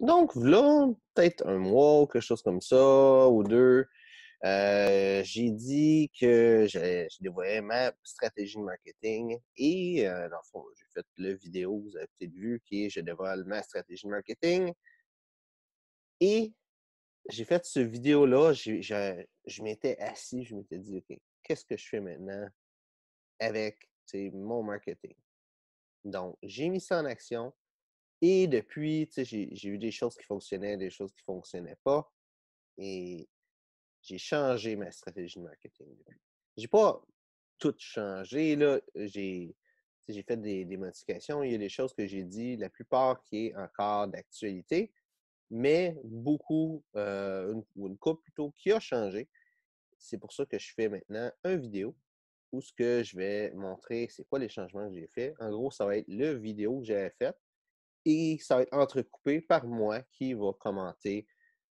Donc, là, peut-être un mois ou quelque chose comme ça, ou deux, j'ai dit que je dévoilais ma stratégie de marketing et, dans le fond, j'ai fait la vidéo, vous avez peut-être vu, qui est Je dévoile ma stratégie de marketing. Et j'ai fait ce vidéo-là, je m'étais assis, je m'étais dit, OK, qu'est-ce que je fais maintenant avec mon marketing? Donc, j'ai mis ça en action, et depuis, j'ai eu des choses qui fonctionnaient, des choses qui ne fonctionnaient pas. Et j'ai changé ma stratégie de marketing Je n'ai pas tout changé, là. J'ai fait des, modifications. Il y a des choses que j'ai dit, la plupart qui est encore d'actualité, mais beaucoup, euh, ou une coupe plutôt, qui a changé. C'est pour ça que je fais maintenant une vidéo où ce que je vais montrer, c'est quoi les changements que j'ai faits. En gros, ça va être la vidéo que j'avais faite et ça va être entrecoupé par moi qui va commenter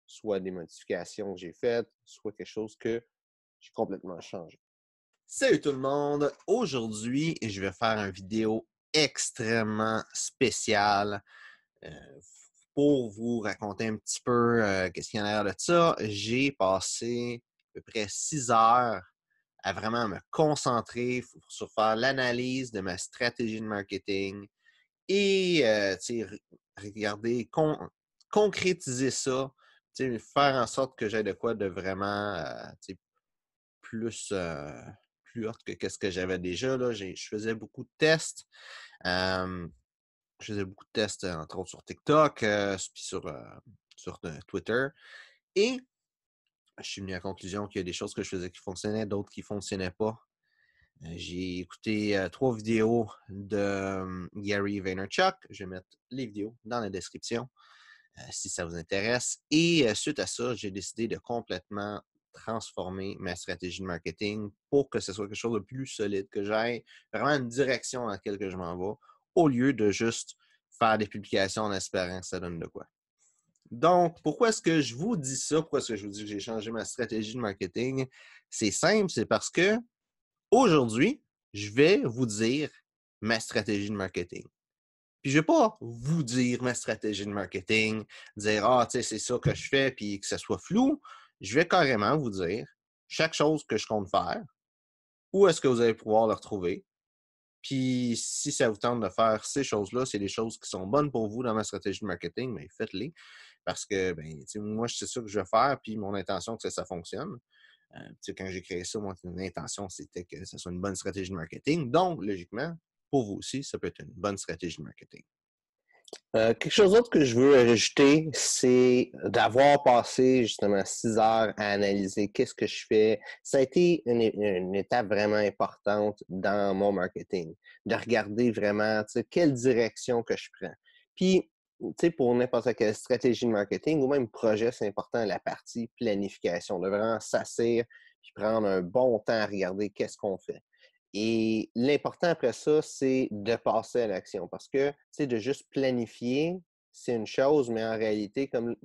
soit des modifications que j'ai faites, soit quelque chose que j'ai complètement changé. Salut tout le monde! Aujourd'hui, je vais faire une vidéo extrêmement spéciale euh, pour vous raconter un petit peu euh, ce qu'il y en a de ça. J'ai passé à peu près six heures à vraiment me concentrer sur faire l'analyse de ma stratégie de marketing, et regarder concrétiser ça, faire en sorte que j'ai de quoi de vraiment plus, plus haute que ce que j'avais déjà. Là. Je faisais beaucoup de tests. je faisais beaucoup de tests, entre autres sur TikTok, puis sur, sur Twitter. Et je suis venu à la conclusion qu'il y a des choses que je faisais qui fonctionnaient, d'autres qui ne fonctionnaient pas. Euh, j'ai écouté euh, trois vidéos de Gary Vaynerchuk. Je vais mettre les vidéos dans la description euh, si ça vous intéresse. Et suite à ça, j'ai décidé de complètement transformer ma stratégie de marketing pour que ce soit quelque chose de plus solide, que j'aille vraiment une direction dans laquelle je m'en vais, au lieu de juste faire des publications en espérant que ça donne de quoi. Donc, pourquoi est-ce que je vous dis ça? Pourquoi est-ce que je vous dis que j'ai changé ma stratégie de marketing? C'est simple, c'est parce que Aujourd'hui, je vais vous dire ma stratégie de marketing. Puis je ne vais pas vous dire ma stratégie de marketing, dire Ah, tu sais, c'est ça que je fais, puis que ce soit flou. Je vais carrément vous dire chaque chose que je compte faire, où est-ce que vous allez pouvoir la retrouver. Puis si ça vous tente de faire ces choses-là, c'est des choses qui sont bonnes pour vous dans ma stratégie de marketing, mais faites-les. Parce que ben, moi, c'est ça que je vais faire, puis mon intention que ça fonctionne. Euh, quand j'ai créé ça, mon intention, c'était que ce soit une bonne stratégie de marketing. Donc, logiquement, pour vous aussi, ça peut être une bonne stratégie de marketing. Euh, quelque chose d'autre que je veux ajouter, c'est d'avoir passé justement six heures à analyser qu'est-ce que je fais. Ça a été une, étape vraiment importante dans mon marketing, de regarder vraiment quelle direction que je prends. Puis pour n'importe quelle stratégie de marketing ou même projet, c'est important la partie planification, de vraiment s'asseoir puis prendre un bon temps à regarder qu'est-ce qu'on fait. Et l'important après ça, c'est de passer à l'action parce que, de juste planifier, c'est une chose, mais en réalité, comme,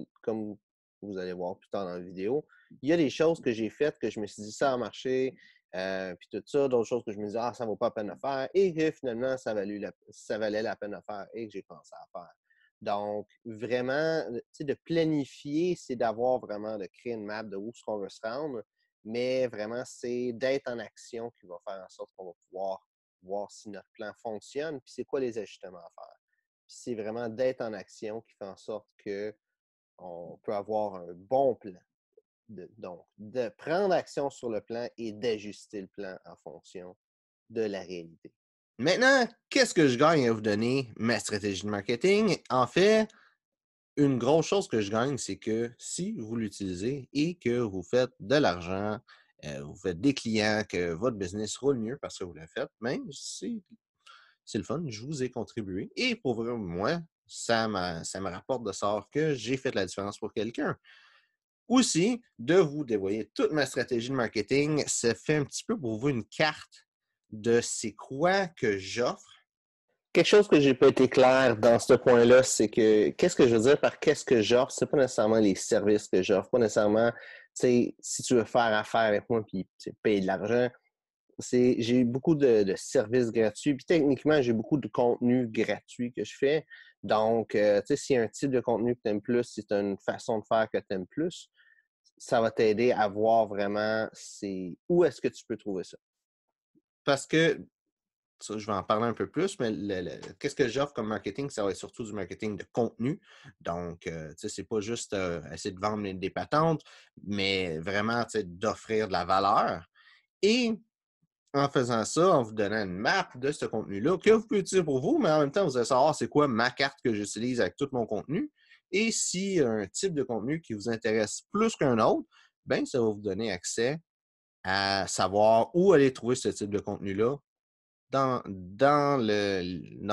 vous allez voir plus tard dans la vidéo, il y a des choses que j'ai faites que je me suis dit ça a marché, euh, puis tout ça, d'autres choses que je me disais, ah, ça ne vaut pas la peine de faire, et finalement, ça, valait la, ça valait la peine de faire et que j'ai commencé à faire. Donc, vraiment, de planifier, c'est d'avoir vraiment, de créer une map de où est-ce qu'on veut se rendre, mais vraiment, c'est d'être en action qui va faire en sorte qu'on va pouvoir voir si notre plan fonctionne, puis c'est quoi les ajustements à faire. Puis c'est vraiment d'être en action qui fait en sorte que on peut avoir un bon plan. donc, de prendre action sur le plan et d'ajuster le plan en fonction de la réalité. Maintenant, qu'est-ce que je gagne à vous donner ma stratégie de marketing? En fait, une grosse chose que je gagne, c'est que si vous l'utilisez et que vous faites de l'argent, euh, vous faites des clients, que votre business roule mieux parce que vous le faites, ben, même si c'est le fun, je vous ai contribué. Et pour moi, ça me, rapporte de sort que j'ai fait la différence pour quelqu'un. Aussi, de vous dévoyer toute ma stratégie de marketing, ça fait un petit peu pour vous une carte de c'est quoi que j'offre. Quelque chose que j'ai pas été clair dans ce point-là, c'est que qu'est-ce que je veux dire par qu'est-ce que j'offre, c'est pas nécessairement les services que j'offre, pas nécessairement, si tu veux faire affaire avec moi puis payer de l'argent. J'ai beaucoup de, services gratuits, puis techniquement, j'ai beaucoup de contenu gratuit que je fais. Donc, euh, tu sais, s'il y a un type de contenu que tu aimes plus, si tu as une façon de faire que tu aimes plus, ça va t'aider à voir vraiment c'est où est-ce que tu peux trouver ça. Parce que, ça, je vais en parler un peu plus, mais qu'est-ce que j'offre comme marketing? Ça va être surtout du marketing de contenu. Donc, euh, tu c'est pas juste euh, essayer de vendre des patentes, mais vraiment, tu d'offrir de la valeur. Et en faisant ça, en vous donnant une map de ce contenu-là que vous pouvez utiliser pour vous, mais en même temps, vous allez savoir c'est quoi ma carte que j'utilise avec tout mon contenu. Et si un type de contenu qui vous intéresse plus qu'un autre, bien, ça va vous donner accès à savoir où aller trouver ce type de contenu-là dans, dans,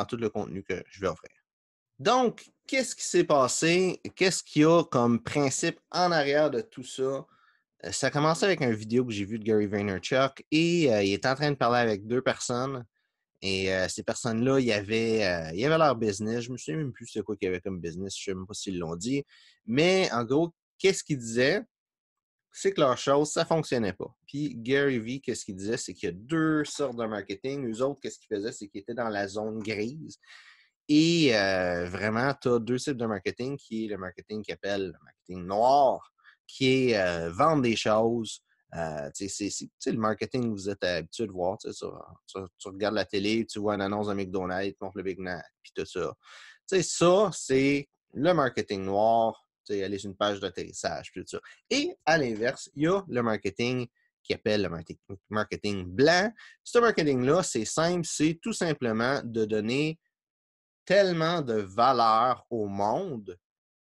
tout le contenu que je vais offrir. Donc, qu'est-ce qui s'est passé? Qu'est-ce qu'il y a comme principe en arrière de tout ça? Euh, ça a commencé avec une vidéo que j'ai vue de Gary Vaynerchuk et euh, il est en train de parler avec deux personnes. Et euh, ces personnes-là, il y avait, avait leur business. Je ne me souviens même plus ce quoi qu'il y avait comme business. Je ne sais même pas s'ils l'ont dit. Mais en gros, qu'est-ce qu'ils disaient? c'est que leur chose, ça ne fonctionnait pas. Puis Gary Vee, qu'est-ce qu'il disait, c'est qu'il y a deux sortes de marketing. Eux autres, qu'est-ce qu'ils faisaient, c'est qu'ils étaient dans la zone grise. Et euh, vraiment, tu as deux types de marketing, qui est le marketing qu'ils appellent le marketing noir, qui est euh, vendre des choses. Euh, c'est le marketing que vous êtes habitué de voir. Tu, regardes la télé, tu vois une annonce de McDonald's, tu montres le Big Mac, puis tout ça. sais ça, c'est le marketing noir aller sur une page d'atterrissage, tout ça. Et à l'inverse, il y a le marketing qui appelle le marketing blanc. Ce marketing-là, c'est simple, c'est tout simplement de donner tellement de valeur au monde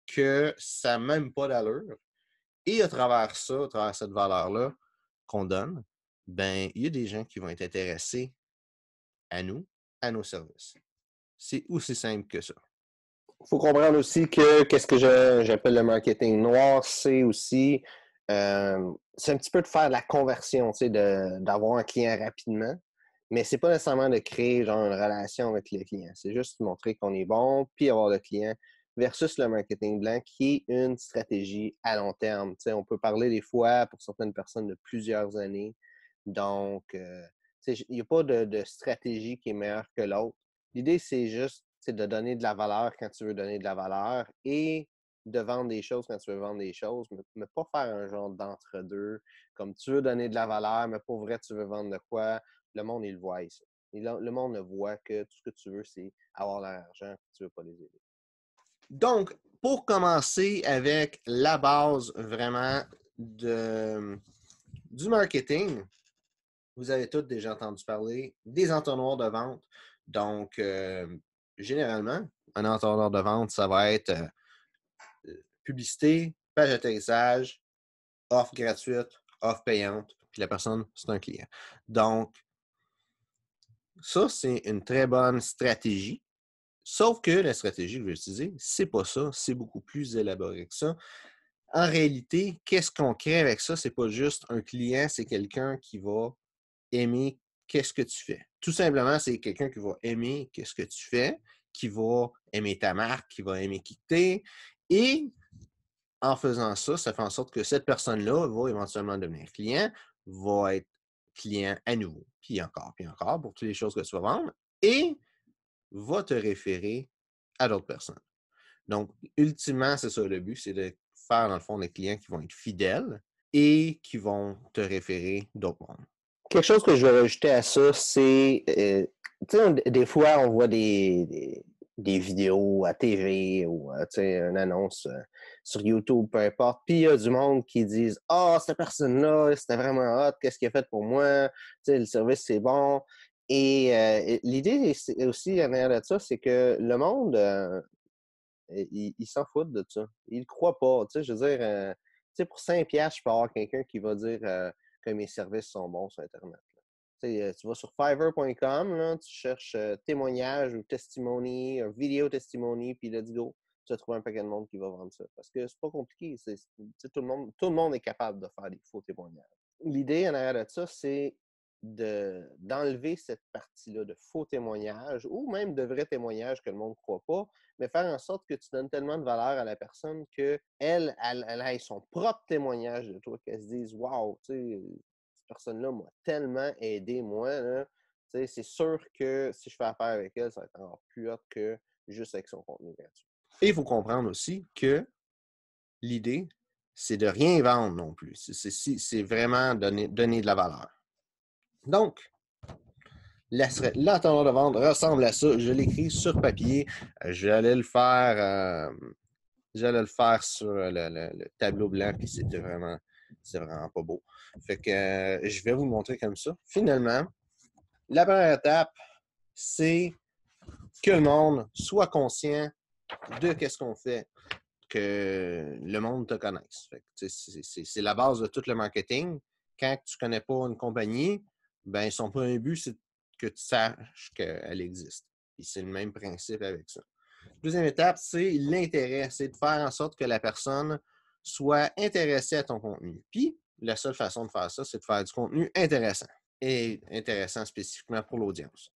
que ça n'a même pas d'allure. Et à travers ça, à travers cette valeur-là qu'on donne, ben, il y a des gens qui vont être intéressés à nous, à nos services. C'est aussi simple que ça. Il faut comprendre aussi que qu'est-ce que j'appelle le marketing noir, c'est aussi euh, c'est un petit peu de faire la conversion, d'avoir un client rapidement, mais c'est pas nécessairement de créer une relation avec le client. C'est juste montrer qu'on est bon, puis avoir le client versus le marketing blanc qui est une stratégie à long terme. on peut parler des fois pour certaines personnes de plusieurs années. Donc, euh, il n'y a pas de stratégie qui est meilleure que l'autre. L'idée, c'est juste c'est de donner de la valeur quand tu veux donner de la valeur et de vendre des choses quand tu veux vendre des choses, mais, pas faire un genre d'entre-deux, comme tu veux donner de la valeur, mais pour vrai, tu veux vendre de quoi. Le monde, il le voit ici. le monde ne voit que tout ce que tu veux, c'est avoir l'argent argent, tu veux pas les aider. Donc, pour commencer avec la base vraiment de, du marketing, vous avez tous déjà entendu parler des entonnoirs de vente. Donc, euh, généralement, un entendeur de vente, ça va être euh, euh, publicité, page d'atterrissage, offre gratuite, offre payante, puis la personne, c'est un client. Donc, ça, c'est une très bonne stratégie. Sauf que la stratégie que je vais utiliser, c'est pas ça, c'est beaucoup plus élaboré que ça. En réalité, qu'est-ce qu'on crée avec ça? C'est pas juste un client, c'est quelqu'un qui va aimer qu'est-ce que tu fais. Tout simplement, c'est quelqu'un qui va aimer ce que tu fais, qui va aimer ta marque, qui va aimer quitter. Et en faisant ça, ça fait en sorte que cette personne-là va éventuellement devenir client, va être client à nouveau, puis encore, puis encore, pour toutes les choses que tu vas vendre, et va te référer à d'autres personnes. Donc, ultimement, c'est ça le but, c'est de faire, dans le fond, des clients qui vont être fidèles et qui vont te référer d'autres mondes. Quelque chose que je veux rajouter à ça, c'est, euh, tu sais, des fois, on voit des, des, vidéos à TV ou, euh, tu sais, une annonce euh, sur YouTube, peu importe. Puis il y a du monde qui disent, ah, oh, cette personne-là, c'était vraiment hot, qu'est-ce qu'il a fait pour moi? Tu sais, le service, c'est bon. Et l'idée aussi, en de ça, c'est que le monde, il, s'en fout de ça. Il ne croit pas. Tu sais, je veux dire, tu sais, pour 5 piastres, je peux avoir quelqu'un qui va dire que mes services sont bons sur Internet. Euh, tu vas sur fiverr.com, tu cherches euh, témoignage ou testimony, un euh, vidéo testimony, puis let's go. Tu vas trouver un paquet de monde qui va vendre ça. Parce que c'est pas compliqué. tout, le monde, tout le monde est capable de faire des faux témoignages. L'idée en arrière de ça, c'est d'enlever cette partie-là de faux témoignages ou même de vrais témoignages que le monde ne croit pas, mais faire en sorte que tu donnes tellement de valeur à la personne qu'elle, elle, elle, ait son propre témoignage de toi, qu'elle se dise Waouh, cette personne-là m'a tellement aidé, moi. C'est sûr que si je fais affaire avec elle, ça va être encore plus haute que juste avec son contenu gratuit. Et il faut comprendre aussi que l'idée, c'est de rien vendre non plus. C'est vraiment donner de la valeur. Donc, la, la tendance de vente ressemble à ça. Je l'écris sur papier. J'allais le faire. Euh, j'allais le faire sur le, tableau blanc, puis c'était vraiment, vraiment pas beau. Fait que euh, je vais vous le montrer comme ça. Finalement, la première étape, c'est que le monde soit conscient de qu'est-ce qu'on fait, que le monde te connaisse. C'est la base de tout le marketing. Quand tu ne connais pas une compagnie, ben son premier but, c'est que tu saches qu'elle existe. Et c'est le même principe avec ça. Deuxième étape, c'est l'intérêt. C'est de faire en sorte que la personne soit intéressée à ton contenu. Puis, la seule façon de faire ça, c'est de faire du contenu intéressant. Et intéressant spécifiquement pour l'audience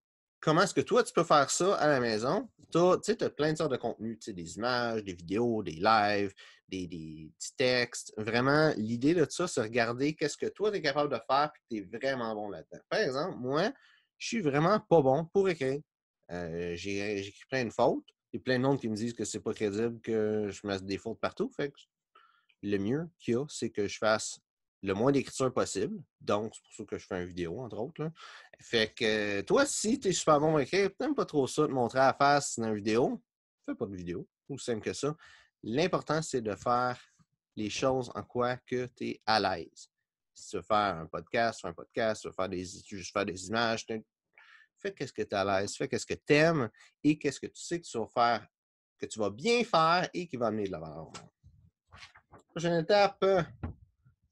comment est-ce que toi, tu peux faire ça à la maison? Tu as plein de sortes de contenus, des images, des vidéos, des lives, des, textes. Vraiment, l'idée de ça, c'est regarder qu'est-ce que toi, tu es capable de faire et que tu es vraiment bon là-dedans. Par exemple, moi, je suis vraiment pas bon pour écrire. Euh, J'écris plein de fautes. Il y a plein de monde qui me disent que c'est pas crédible, que je mets des fautes partout. Fait le mieux qu'il y a, c'est que je fasse le moins d'écriture possible. Donc, c'est pour ça que je fais une vidéo, entre autres. Fait que toi, si tu es super bon à écrire, t'aimes pas trop ça, te montrer à la face dans une vidéo, fais pas de vidéo. Aussi simple que ça. L'important, c'est de faire les choses en quoi que tu es à l'aise. Si tu veux faire un podcast, fais un podcast, tu veux faire des, juste faire des images, fais qu'est-ce que tu es à l'aise, fais qu'est-ce que tu aimes et qu'est-ce que tu sais que tu vas faire, que tu vas bien faire et qui va amener de la Prochaine étape, euh,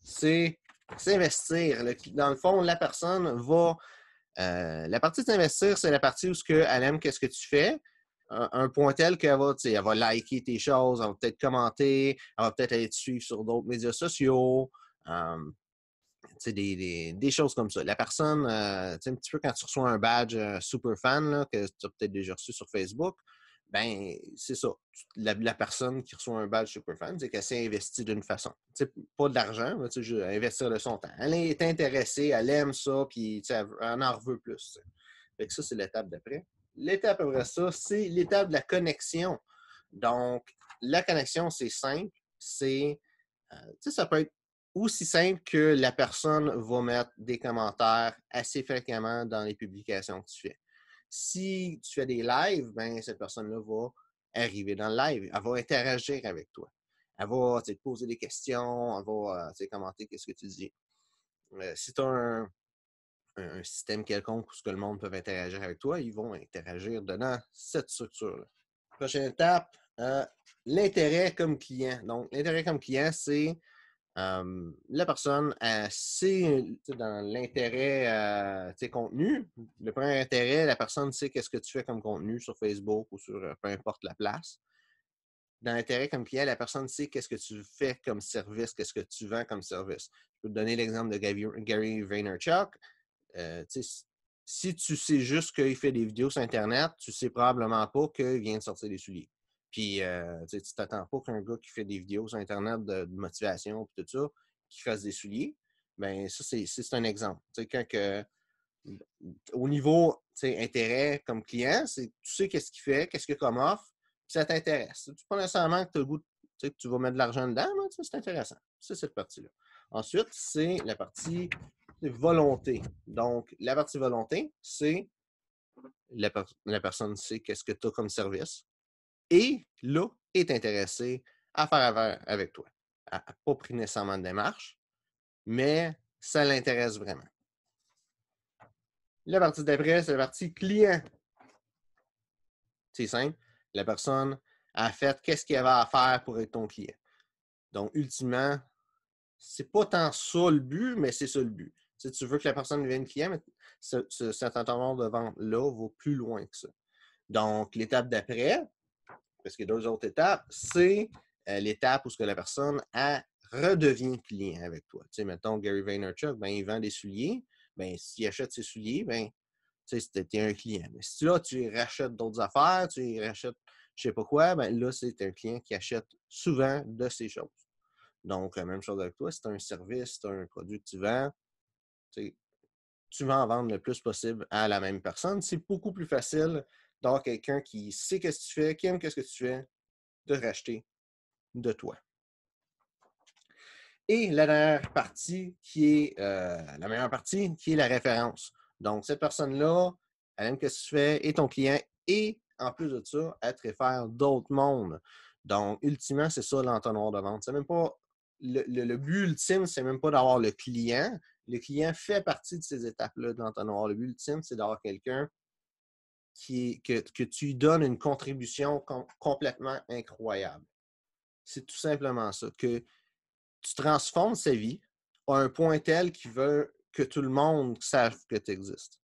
c'est s'investir. Dans le fond, la personne va. Euh, la partie de s'investir, c'est la partie où ce que, elle aime qu'est-ce que tu fais. Un, point tel qu'elle va, elle va liker tes choses, elle va peut-être commenter, elle va peut-être aller te suivre sur d'autres médias sociaux. Euh, des, choses comme ça. La personne, euh, un petit peu quand tu reçois un badge super fan que tu as peut-être déjà reçu sur Facebook, ben c'est ça. La, personne qui reçoit un badge Superfan, c'est qu'elle s'est investie d'une façon. pas de l'argent, mais investir de son temps. Elle est intéressée, elle aime ça, puis elle, en en veut plus. ça, c'est l'étape d'après. L'étape après ça, c'est l'étape de la connexion. Donc, la connexion, c'est simple. C'est, euh, ça peut être aussi simple que la personne va mettre des commentaires assez fréquemment dans les publications que tu fais. Si tu fais des lives, ben, cette personne-là va arriver dans le live. Elle va interagir avec toi. Elle va te poser des questions, elle va euh, commenter qu'est-ce que tu dis. Euh, si tu as un, système quelconque où ce que le monde peut interagir avec toi, ils vont interagir dans cette structure-là. Prochaine étape, euh, l'intérêt comme client. Donc, l'intérêt comme client, c'est la personne, c'est dans l'intérêt euh, contenus. Le premier intérêt, la personne sait qu'est-ce que tu fais comme contenu sur Facebook ou sur peu importe la place. Dans l'intérêt comme client, la personne sait qu'est-ce que tu fais comme service, qu'est-ce que tu vends comme service. Je peux te donner l'exemple de Gary Vaynerchuk. si tu sais juste qu'il fait des vidéos sur Internet, tu sais probablement pas qu'il vient de sortir des souliers. Puis euh, tu tu t'attends pas qu'un gars qui fait des vidéos sur Internet de, motivation et tout ça, qui fasse des souliers. Bien, ça, c'est un exemple. que, au niveau intérêt comme client, c'est tu sais qu'est-ce qu'il fait, qu'est-ce qu'il comme offre, ça t'intéresse. Tu pas nécessairement que tu le tu vas mettre de l'argent dedans, mais c'est intéressant. C'est cette partie-là. Ensuite, c'est la partie volonté. Donc, la partie volonté, c'est la, la, personne sait qu'est-ce que tu as comme service et là est intéressé à faire affaire avec toi. Elle n'a pas pris nécessairement de démarche, mais ça l'intéresse vraiment. La partie d'après, c'est la partie client. C'est simple. La personne a fait qu'est-ce qu'elle avait à faire pour être ton client. Donc, ultimement, c'est pas tant ça le but, mais c'est ça le but. Si tu veux que la personne devienne client, cet entendement de vente-là va plus loin que ça. Donc, l'étape d'après, parce qu'il y a deux autres étapes, c'est euh, l'étape où ce que la personne a, redevient client avec toi. Tu sais, mettons Gary Vaynerchuk, ben, il vend des souliers. Ben, s'il achète ses souliers, ben, tu sais, un client. Mais si là, tu rachètes d'autres affaires, tu rachètes je sais pas quoi, ben là, c'est un client qui achète souvent de ces choses. Donc, la même chose avec toi, c'est un service, c'est un produit que tu vends. tu vas en vendre le plus possible à la même personne. C'est beaucoup plus facile d'avoir quelqu'un qui sait ce que tu fais, qui aime ce que tu fais, de racheter de toi. Et la dernière partie, qui est euh, la meilleure partie, qui est la référence. Donc, cette personne-là, elle aime ce que tu fais, et ton client, et en plus de ça, elle te réfère d'autres mondes. Donc, ultimement, c'est ça l'entonnoir de vente. C'est même pas le, but ultime, c'est même pas d'avoir le client. Le client fait partie de ces étapes-là de l'entonnoir. Le but ultime, c'est d'avoir quelqu'un que, tu donnes une contribution complètement incroyable. C'est tout simplement ça, que tu transformes sa vie à un point tel qu'il veut que tout le monde sache que tu existes.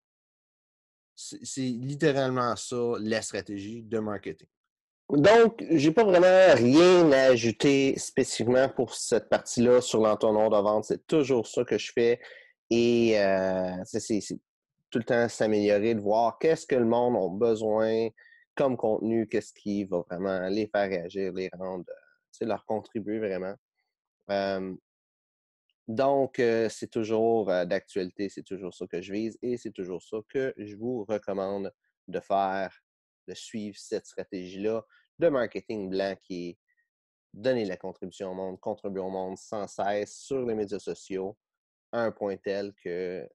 C'est littéralement ça la stratégie de marketing. Donc, j'ai pas vraiment rien à ajouter spécifiquement pour cette partie-là sur l'entonnoir de vente. C'est toujours ça que je fais. Et euh, c'est tout le temps s'améliorer, de voir qu'est-ce que le monde a besoin comme contenu, qu'est-ce qui va vraiment les faire réagir, les rendre, euh, tu leur contribuer vraiment. donc, euh, c'est toujours euh, d'actualité, c'est toujours ça que je vise et c'est toujours ça que je vous recommande de faire, de suivre cette stratégie-là de marketing blanc qui est donner la contribution au monde, contribuer au monde sans cesse sur les médias sociaux un point tel que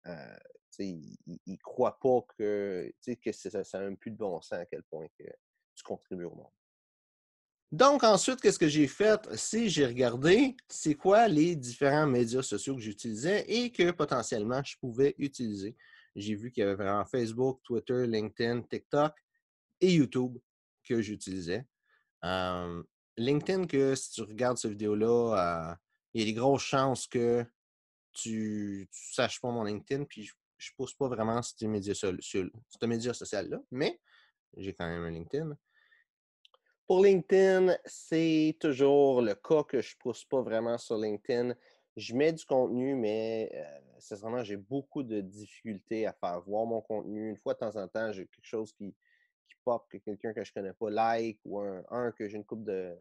ils ne croient pas que, que ça, n'a a un plus de bon sens à quel point tu contribues au monde. Donc, ensuite, qu'est-ce que j'ai fait? Si j'ai regardé c'est quoi les différents médias sociaux que j'utilisais et que potentiellement je pouvais utiliser. J'ai vu qu'il y avait vraiment Facebook, Twitter, LinkedIn, TikTok et YouTube que j'utilisais. LinkedIn, que si tu regardes cette vidéo-là, euh, il y a des grosses chances que tu ne saches pas mon LinkedIn, puis je je ne pousse pas vraiment sur, ces média social là mais j'ai quand même un LinkedIn. Pour LinkedIn, c'est toujours le cas que je ne pousse pas vraiment sur LinkedIn. Je mets du contenu, mais euh, vraiment, j'ai beaucoup de difficultés à faire voir mon contenu. Une fois de temps en temps, j'ai quelque chose qui, qui pop, que quelqu'un que je ne connais pas like, ou un, que j'ai une coupe de,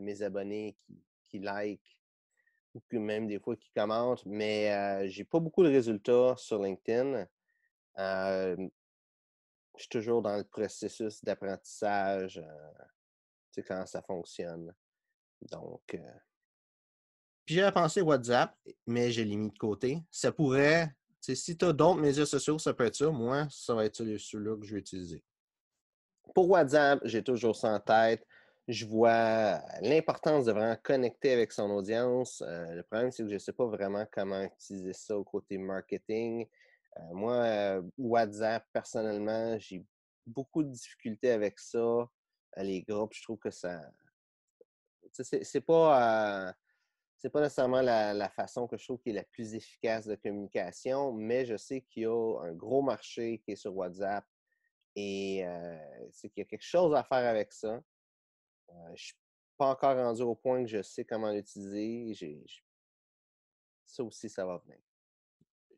mes abonnés qui, qui like ou même des fois qui commentent, mais je euh, j'ai pas beaucoup de résultats sur LinkedIn. je suis toujours dans le processus d'apprentissage, euh, tu sais, quand ça fonctionne. Donc, euh puis j'ai pensé WhatsApp, mais je l'ai mis de côté. Ça pourrait, si tu as d'autres médias sociaux, ça peut être ça. Moi, ça va être celui-là que je vais utiliser. Pour WhatsApp, j'ai toujours ça en tête je vois l'importance de vraiment connecter avec son audience. Euh, le problème, c'est que je ne sais pas vraiment comment utiliser ça au côté marketing. Euh, moi, WhatsApp, personnellement, j'ai beaucoup de difficultés avec ça. Euh, les groupes, je trouve que ça. C'est pas. c'est pas nécessairement la, la, façon que je trouve qui est la plus efficace de communication, mais je sais qu'il y a un gros marché qui est sur WhatsApp et c'est qu'il y a quelque chose à faire avec ça. Je euh, je suis pas encore rendu au point que je sais comment l'utiliser. Ça aussi, ça va venir.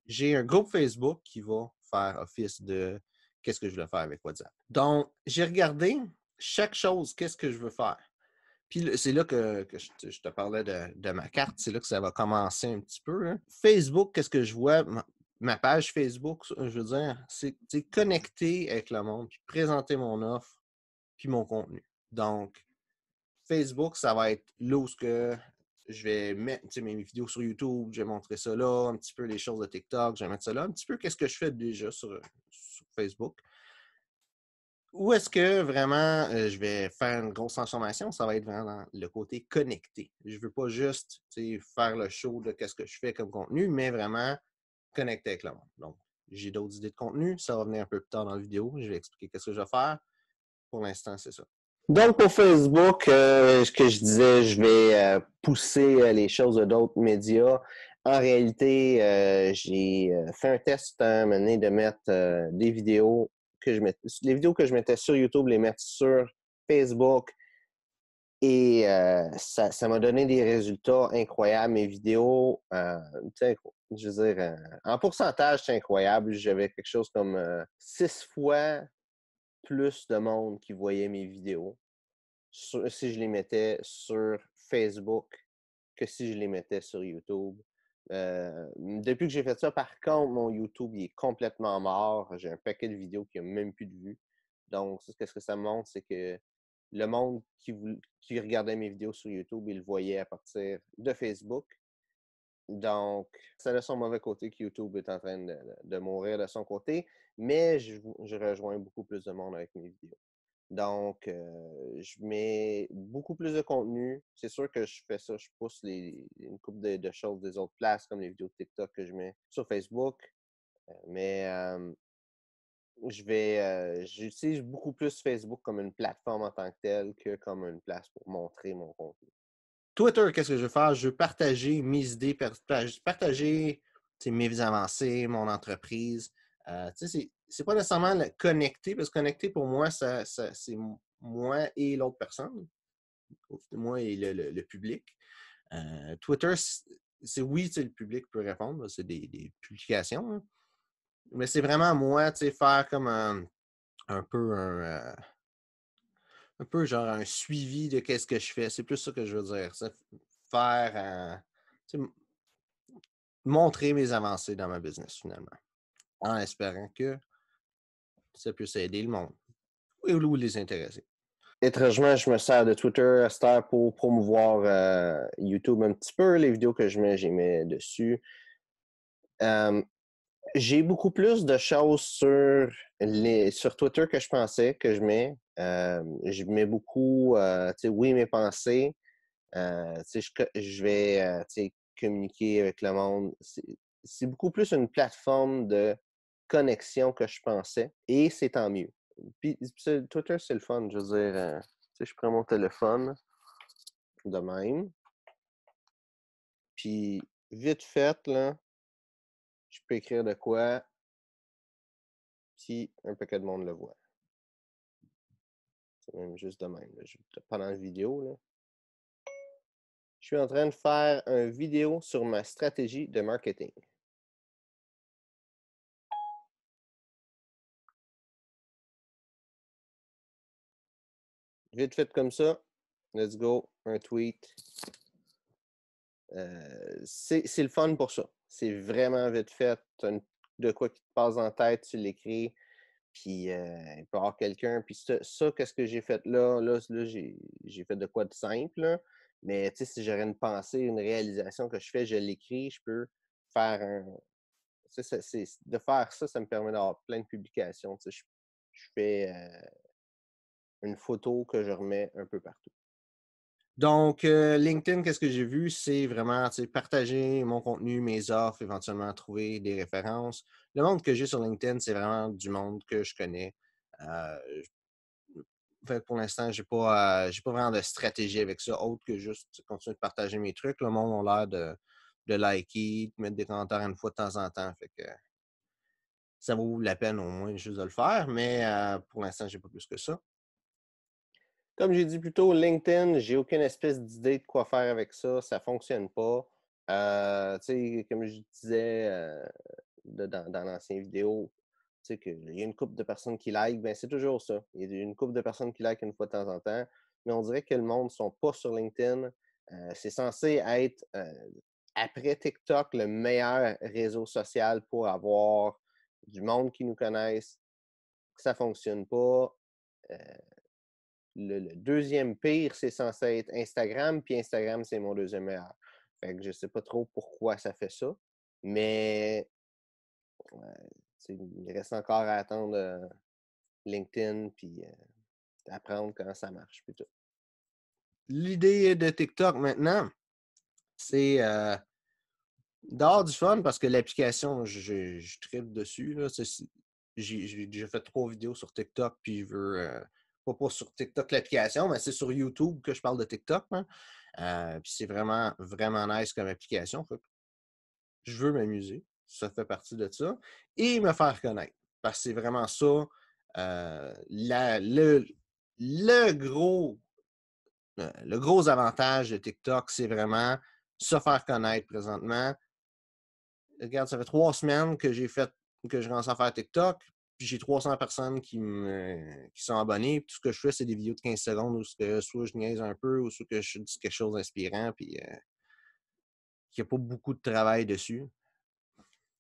J'ai un groupe Facebook qui va faire office de qu'est-ce que je veux faire avec WhatsApp. Donc, j'ai regardé chaque chose, qu'est-ce que je veux faire. Puis c'est là que, je, te, parlais de, ma carte, c'est là que ça va commencer un petit peu. Hein. Facebook, qu'est-ce que je vois? Ma page Facebook, je veux dire, c'est connecter avec le monde, puis présenter mon offre, puis mon contenu. Donc, Facebook, ça va être là que je vais mettre mes vidéos sur YouTube, je vais montrer ça là, un petit peu les choses de TikTok, je vais mettre ça là, un petit peu qu'est-ce que je fais déjà sur, Facebook. Où est-ce que vraiment euh, je vais faire une grosse transformation? Ça va être vraiment le côté connecté. Je ne veux pas juste faire le show de qu'est-ce que je fais comme contenu, mais vraiment connecter avec le monde. Donc, j'ai d'autres idées de contenu. Ça va venir un peu plus tard dans la vidéo. Je vais expliquer qu'est-ce que je vais faire. Pour l'instant, c'est ça. Donc, pour Facebook, euh, ce que je disais, je vais euh, pousser euh, les choses à d'autres médias. En réalité, j'ai fait un test hein, à un de mettre des vidéos que je mettais, les vidéos que je mettais sur YouTube, les mettre sur Facebook. Et ça, ça m'a donné des résultats incroyables. Mes vidéos, je veux dire, en pourcentage, c'est incroyable. J'avais quelque chose comme six fois plus de monde qui voyait mes vidéos si je les mettais sur Facebook que si je les mettais sur YouTube. Euh, depuis que j'ai fait ça, par contre, mon YouTube est complètement mort. J'ai un paquet de vidéos qui n'ont même plus de vues. Donc, ce que ça montre, c'est que le monde qui, qui regardait mes vidéos sur YouTube, il le voyait à partir de Facebook. Donc, ça de son mauvais côté que YouTube est en train de, mourir de son côté, mais je, rejoins beaucoup plus de monde avec mes vidéos. Donc, euh, je mets beaucoup plus de contenu. C'est sûr que je fais ça, je pousse une coupe de, choses des autres places, comme les vidéos TikTok que je mets sur Facebook. Euh, mais je vais, euh, j'utilise beaucoup plus Facebook comme une plateforme en tant que telle que comme une place pour montrer mon contenu. Twitter, qu'est-ce que je veux faire? Je veux partager mes idées, partager mes avancées, mon entreprise. Euh, c'est pas nécessairement le connecter, parce que connecter pour moi, c'est moi et l'autre personne, moi et le, public. Euh, Twitter, c'est oui, le public peut répondre, c'est des, publications. Hein. Mais c'est vraiment moi, faire comme un, peu un. Euh, un peu genre un suivi de qu'est-ce que je fais. C'est plus ça que je veux dire. C'est Faire montrer mes avancées dans ma business finalement. En espérant que ça puisse aider le monde ou les intéresser. Étrangement, je me sers de Twitter à pour promouvoir euh, YouTube un petit peu, les vidéos que je mets, j'y mets dessus j'ai beaucoup plus de choses sur sur Twitter que je pensais que je mets. Euh, je mets beaucoup, euh, oui, mes pensées. Euh, je, vais, communiquer avec le monde. C'est beaucoup plus une plateforme de connexion que je pensais et c'est tant mieux. Puis Twitter, c'est le fun. Je veux dire, tu je prends mon téléphone de même. Puis vite fait, là, je peux écrire de quoi, si un paquet de monde le voit. C'est même juste de même. pendant la vidéo, je suis en train de faire une vidéo sur ma stratégie de marketing. Vite fait comme ça, let's go, un tweet. Euh, c'est le fun pour ça. C'est vraiment vite fait. as de quoi qui te passe en tête, tu l'écris. Puis euh, il peut y avoir quelqu'un. Puis ça, qu'est-ce que j'ai fait là? Là, là j'ai fait de quoi de simple. Mais tu sais, si j'aurais une pensée, une réalisation que je fais, je l'écris, je peux faire un. de faire ça, ça me permet d'avoir plein de publications. Tu sais, je, fais euh, une photo que je remets un peu partout. Donc, euh, LinkedIn, qu'est-ce que j'ai vu? C'est vraiment partager mon contenu, mes offres, éventuellement trouver des références. Le monde que j'ai sur LinkedIn, c'est vraiment du monde que je connais. Euh, pour l'instant, je n'ai pas, euh, pas vraiment de stratégie avec ça, autre que juste continuer de partager mes trucs. Le monde a l'air de, liker, de mettre des commentaires une fois de temps en temps. Fait que ça vaut la peine au moins juste de le faire, mais pour l'instant, n'ai pas plus que ça. Comme j'ai dit plus tôt, LinkedIn, j'ai aucune espèce d'idée de quoi faire avec ça. Ça ne fonctionne pas. Euh, comme je disais euh, dans, l'ancienne vidéo, il y a une couple de personnes qui like, ben c'est toujours ça. Il y a une couple de personnes qui like une fois de temps en temps, mais on dirait que le monde ne sont pas sur LinkedIn. Euh, c'est censé être, après TikTok, le meilleur réseau social pour avoir du monde qui nous connaisse. Ça ne fonctionne pas le, deuxième pire, c'est censé être Instagram, puis Instagram, c'est mon deuxième meilleur. Fait que je sais pas trop pourquoi ça fait ça, mais il reste encore à attendre euh, LinkedIn, puis d'apprendre euh, apprendre comment ça marche plutôt. L'idée euh, de TikTok maintenant, c'est euh, du fun parce que l'application, je, je, tripe dessus. J'ai fait trois vidéos sur TikTok, puis je veux pas, sur TikTok l'application, mais c'est sur YouTube que je parle de TikTok. Hein. Euh, c'est vraiment, vraiment nice comme application. je veux m'amuser. Ça fait partie de ça. Et me faire connaître. Parce que c'est vraiment ça. Euh, le, le, gros euh, le gros avantage de TikTok, c'est vraiment se faire connaître présentement. Regarde, ça fait trois semaines que j'ai fait que je commence à faire TikTok, puis j'ai 300 personnes qui, sont abonnées. Puis tout ce que je fais, c'est des vidéos de 15 secondes où soit je niaise un peu ou soit que je dis quelque chose d'inspirant, puis euh, il qu'il n'y a pas beaucoup de travail dessus.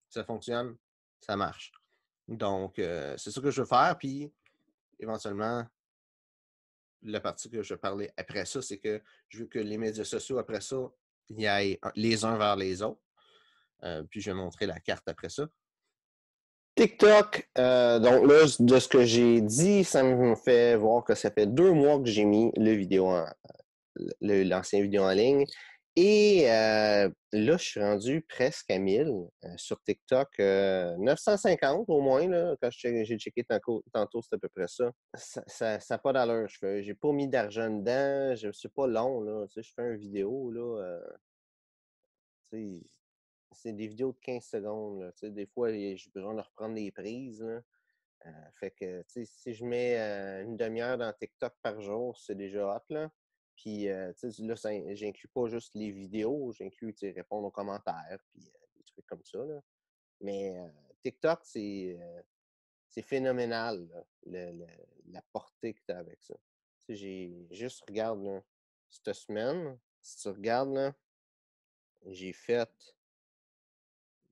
Ça fonctionne, ça marche. Donc, euh, c'est ça que je veux faire. Puis, éventuellement, la partie que je vais parler après ça, c'est que je veux que les médias sociaux, après ça, y aillent les uns vers les autres. Euh, puis, je vais montrer la carte après ça. TikTok, euh, donc là, de ce que j'ai dit, ça me fait voir que ça fait deux mois que j'ai mis le vidéo en, l'ancien vidéo en ligne. Et euh, là, je suis rendu presque à 1000 euh, sur TikTok. 950 au moins, là, quand j'ai checké tantôt, c'est à peu près ça. Ça n'a pas d'allure. Je n'ai pas mis d'argent dedans. Je suis pas long. Là, je fais une vidéo. Là, tu c'est des vidéos de 15 secondes. Des fois, j'ai besoin de reprendre des prises. Euh, fait que si je mets euh, une demi-heure dans TikTok par jour, c'est déjà hot. Là. Puis euh, là, j'inclus pas juste les vidéos, j'inclus répondre aux commentaires, puis des trucs comme ça. Là. Mais TikTok, c'est phénoménal la portée que tu as avec ça. J'ai juste regarde cette semaine, si tu regardes, j'ai fait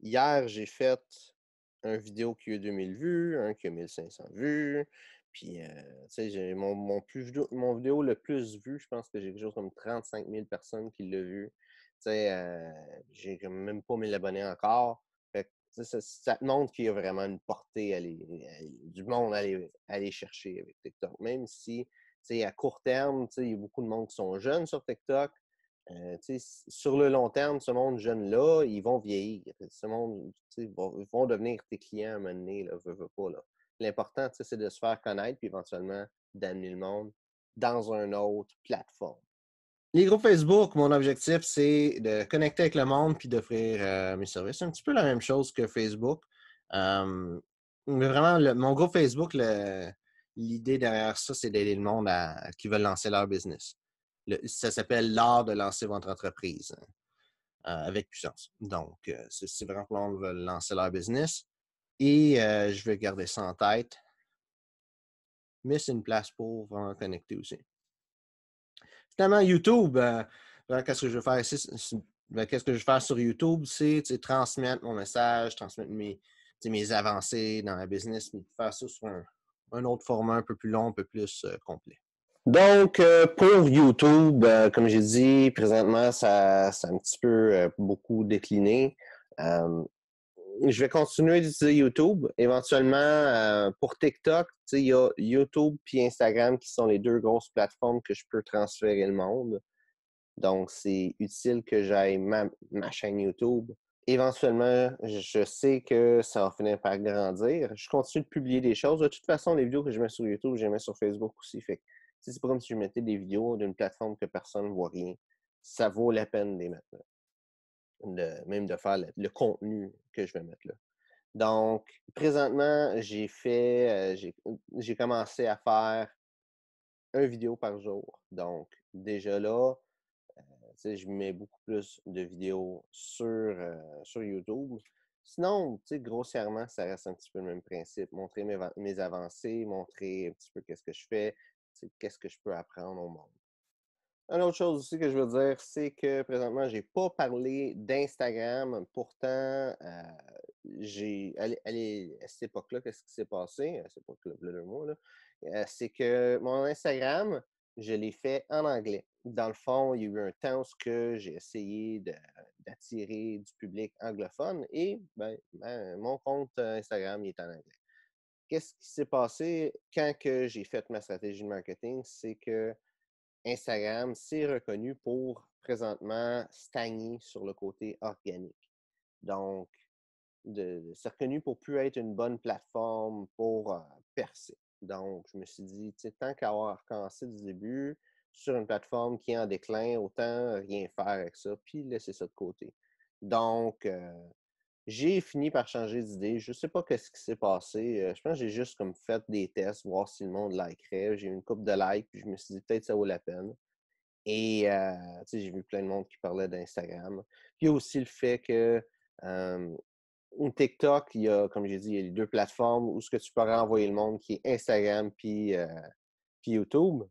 hier, j'ai fait un vidéo qui a eu 2000 vues, un qui a 1500 vues. Puis, tu sais, mon, mon, plus mon vidéo le plus vu, je pense que j'ai quelque chose comme 35 000 personnes qui l'ont vu. Tu sais, j'ai même pas 1000 abonnés encore. ça, montre qu'il y a vraiment une portée du monde à aller, aller chercher avec TikTok. Même si, tu sais, à court terme, tu sais, il y a beaucoup de monde qui sont jeunes sur TikTok. Euh, sur le long terme, ce monde jeune-là, ils vont vieillir. Ce monde, vont, vont devenir tes clients à un moment donné, pas. L'important, c'est de se faire connaître, puis éventuellement d'amener le monde dans une autre plateforme. Les groupes Facebook, mon objectif, c'est de connecter avec le monde puis d'offrir euh, mes services. C'est un petit peu la même chose que Facebook. mais vraiment, mon groupe Facebook, l'idée derrière ça, c'est d'aider le monde qui veulent lancer leur business ça s'appelle l'art de lancer votre entreprise hein, euh, avec puissance. Donc, euh, c'est vraiment pour lancer leur business. Et euh, je vais garder ça en tête. Mais c'est une place pour vraiment connecter aussi. Finalement, YouTube, qu'est-ce que je vais faire ici? Ben, qu'est-ce que je vais faire sur YouTube? C'est transmettre mon message, transmettre mes, avancées dans la business, mais faire ça sur un, autre format un peu plus long, un peu plus complet. Donc, euh, pour YouTube, euh, comme j'ai dit, présentement, ça, a un petit peu euh, beaucoup décliné. je vais continuer d'utiliser YouTube. Éventuellement, pour TikTok, il y a YouTube et Instagram qui sont les deux grosses plateformes que je peux transférer le monde. Donc, c'est utile que j'aille ma, chaîne YouTube. Éventuellement, je sais que ça va finir par grandir. Je continue de publier des choses. De toute façon, les vidéos que je mets sur YouTube, je les mets sur Facebook aussi. Fait c'est comme si je mettais des vidéos d'une plateforme que personne ne voit rien. Ça vaut la peine de les mettre là. même de faire le, contenu que je vais mettre là. Donc, présentement, j'ai fait, euh, j'ai commencé à faire une vidéo par jour. Donc, déjà là, euh, je mets beaucoup plus de vidéos sur, euh, sur YouTube. Sinon, grossièrement, ça reste un petit peu le même principe. Montrer mes, mes avancées, montrer un petit peu qu'est-ce que je fais, qu'est-ce que je peux apprendre au monde. Une autre chose aussi que je veux dire, c'est que présentement, je n'ai pas parlé d'Instagram. Pourtant, euh, j'ai à, cette époque-là, qu'est-ce qui s'est passé? C'est pas le là, euh, c'est que mon Instagram, je l'ai fait en anglais. Dans le fond, il y a eu un temps où j'ai essayé d'attirer du public anglophone et ben, mon compte euh, Instagram est en anglais. Qu'est-ce qui s'est passé quand que j'ai fait ma stratégie de marketing? C'est que Instagram s'est reconnu pour présentement stagner sur le côté organique. Donc, c'est reconnu pour plus être une bonne plateforme pour euh, percer. Donc, je me suis dit, tant qu'à avoir commencé du début, sur une plateforme qui est en déclin, autant rien faire avec ça, puis laisser ça de côté. Donc, euh, j'ai fini par changer d'idée. Je ne sais pas ce qui s'est passé. Euh, je pense que j'ai juste comme fait des tests, voir si le monde likerait. J'ai eu une coupe de likes, puis je me suis dit peut-être ça vaut la peine. Et euh, j'ai vu plein de monde qui parlait d'Instagram. Puis il y a aussi le fait que TikTok, il y a, comme j'ai dit, il y a les deux plateformes où ce que tu peux renvoyer le monde qui est Instagram puis, euh, YouTube.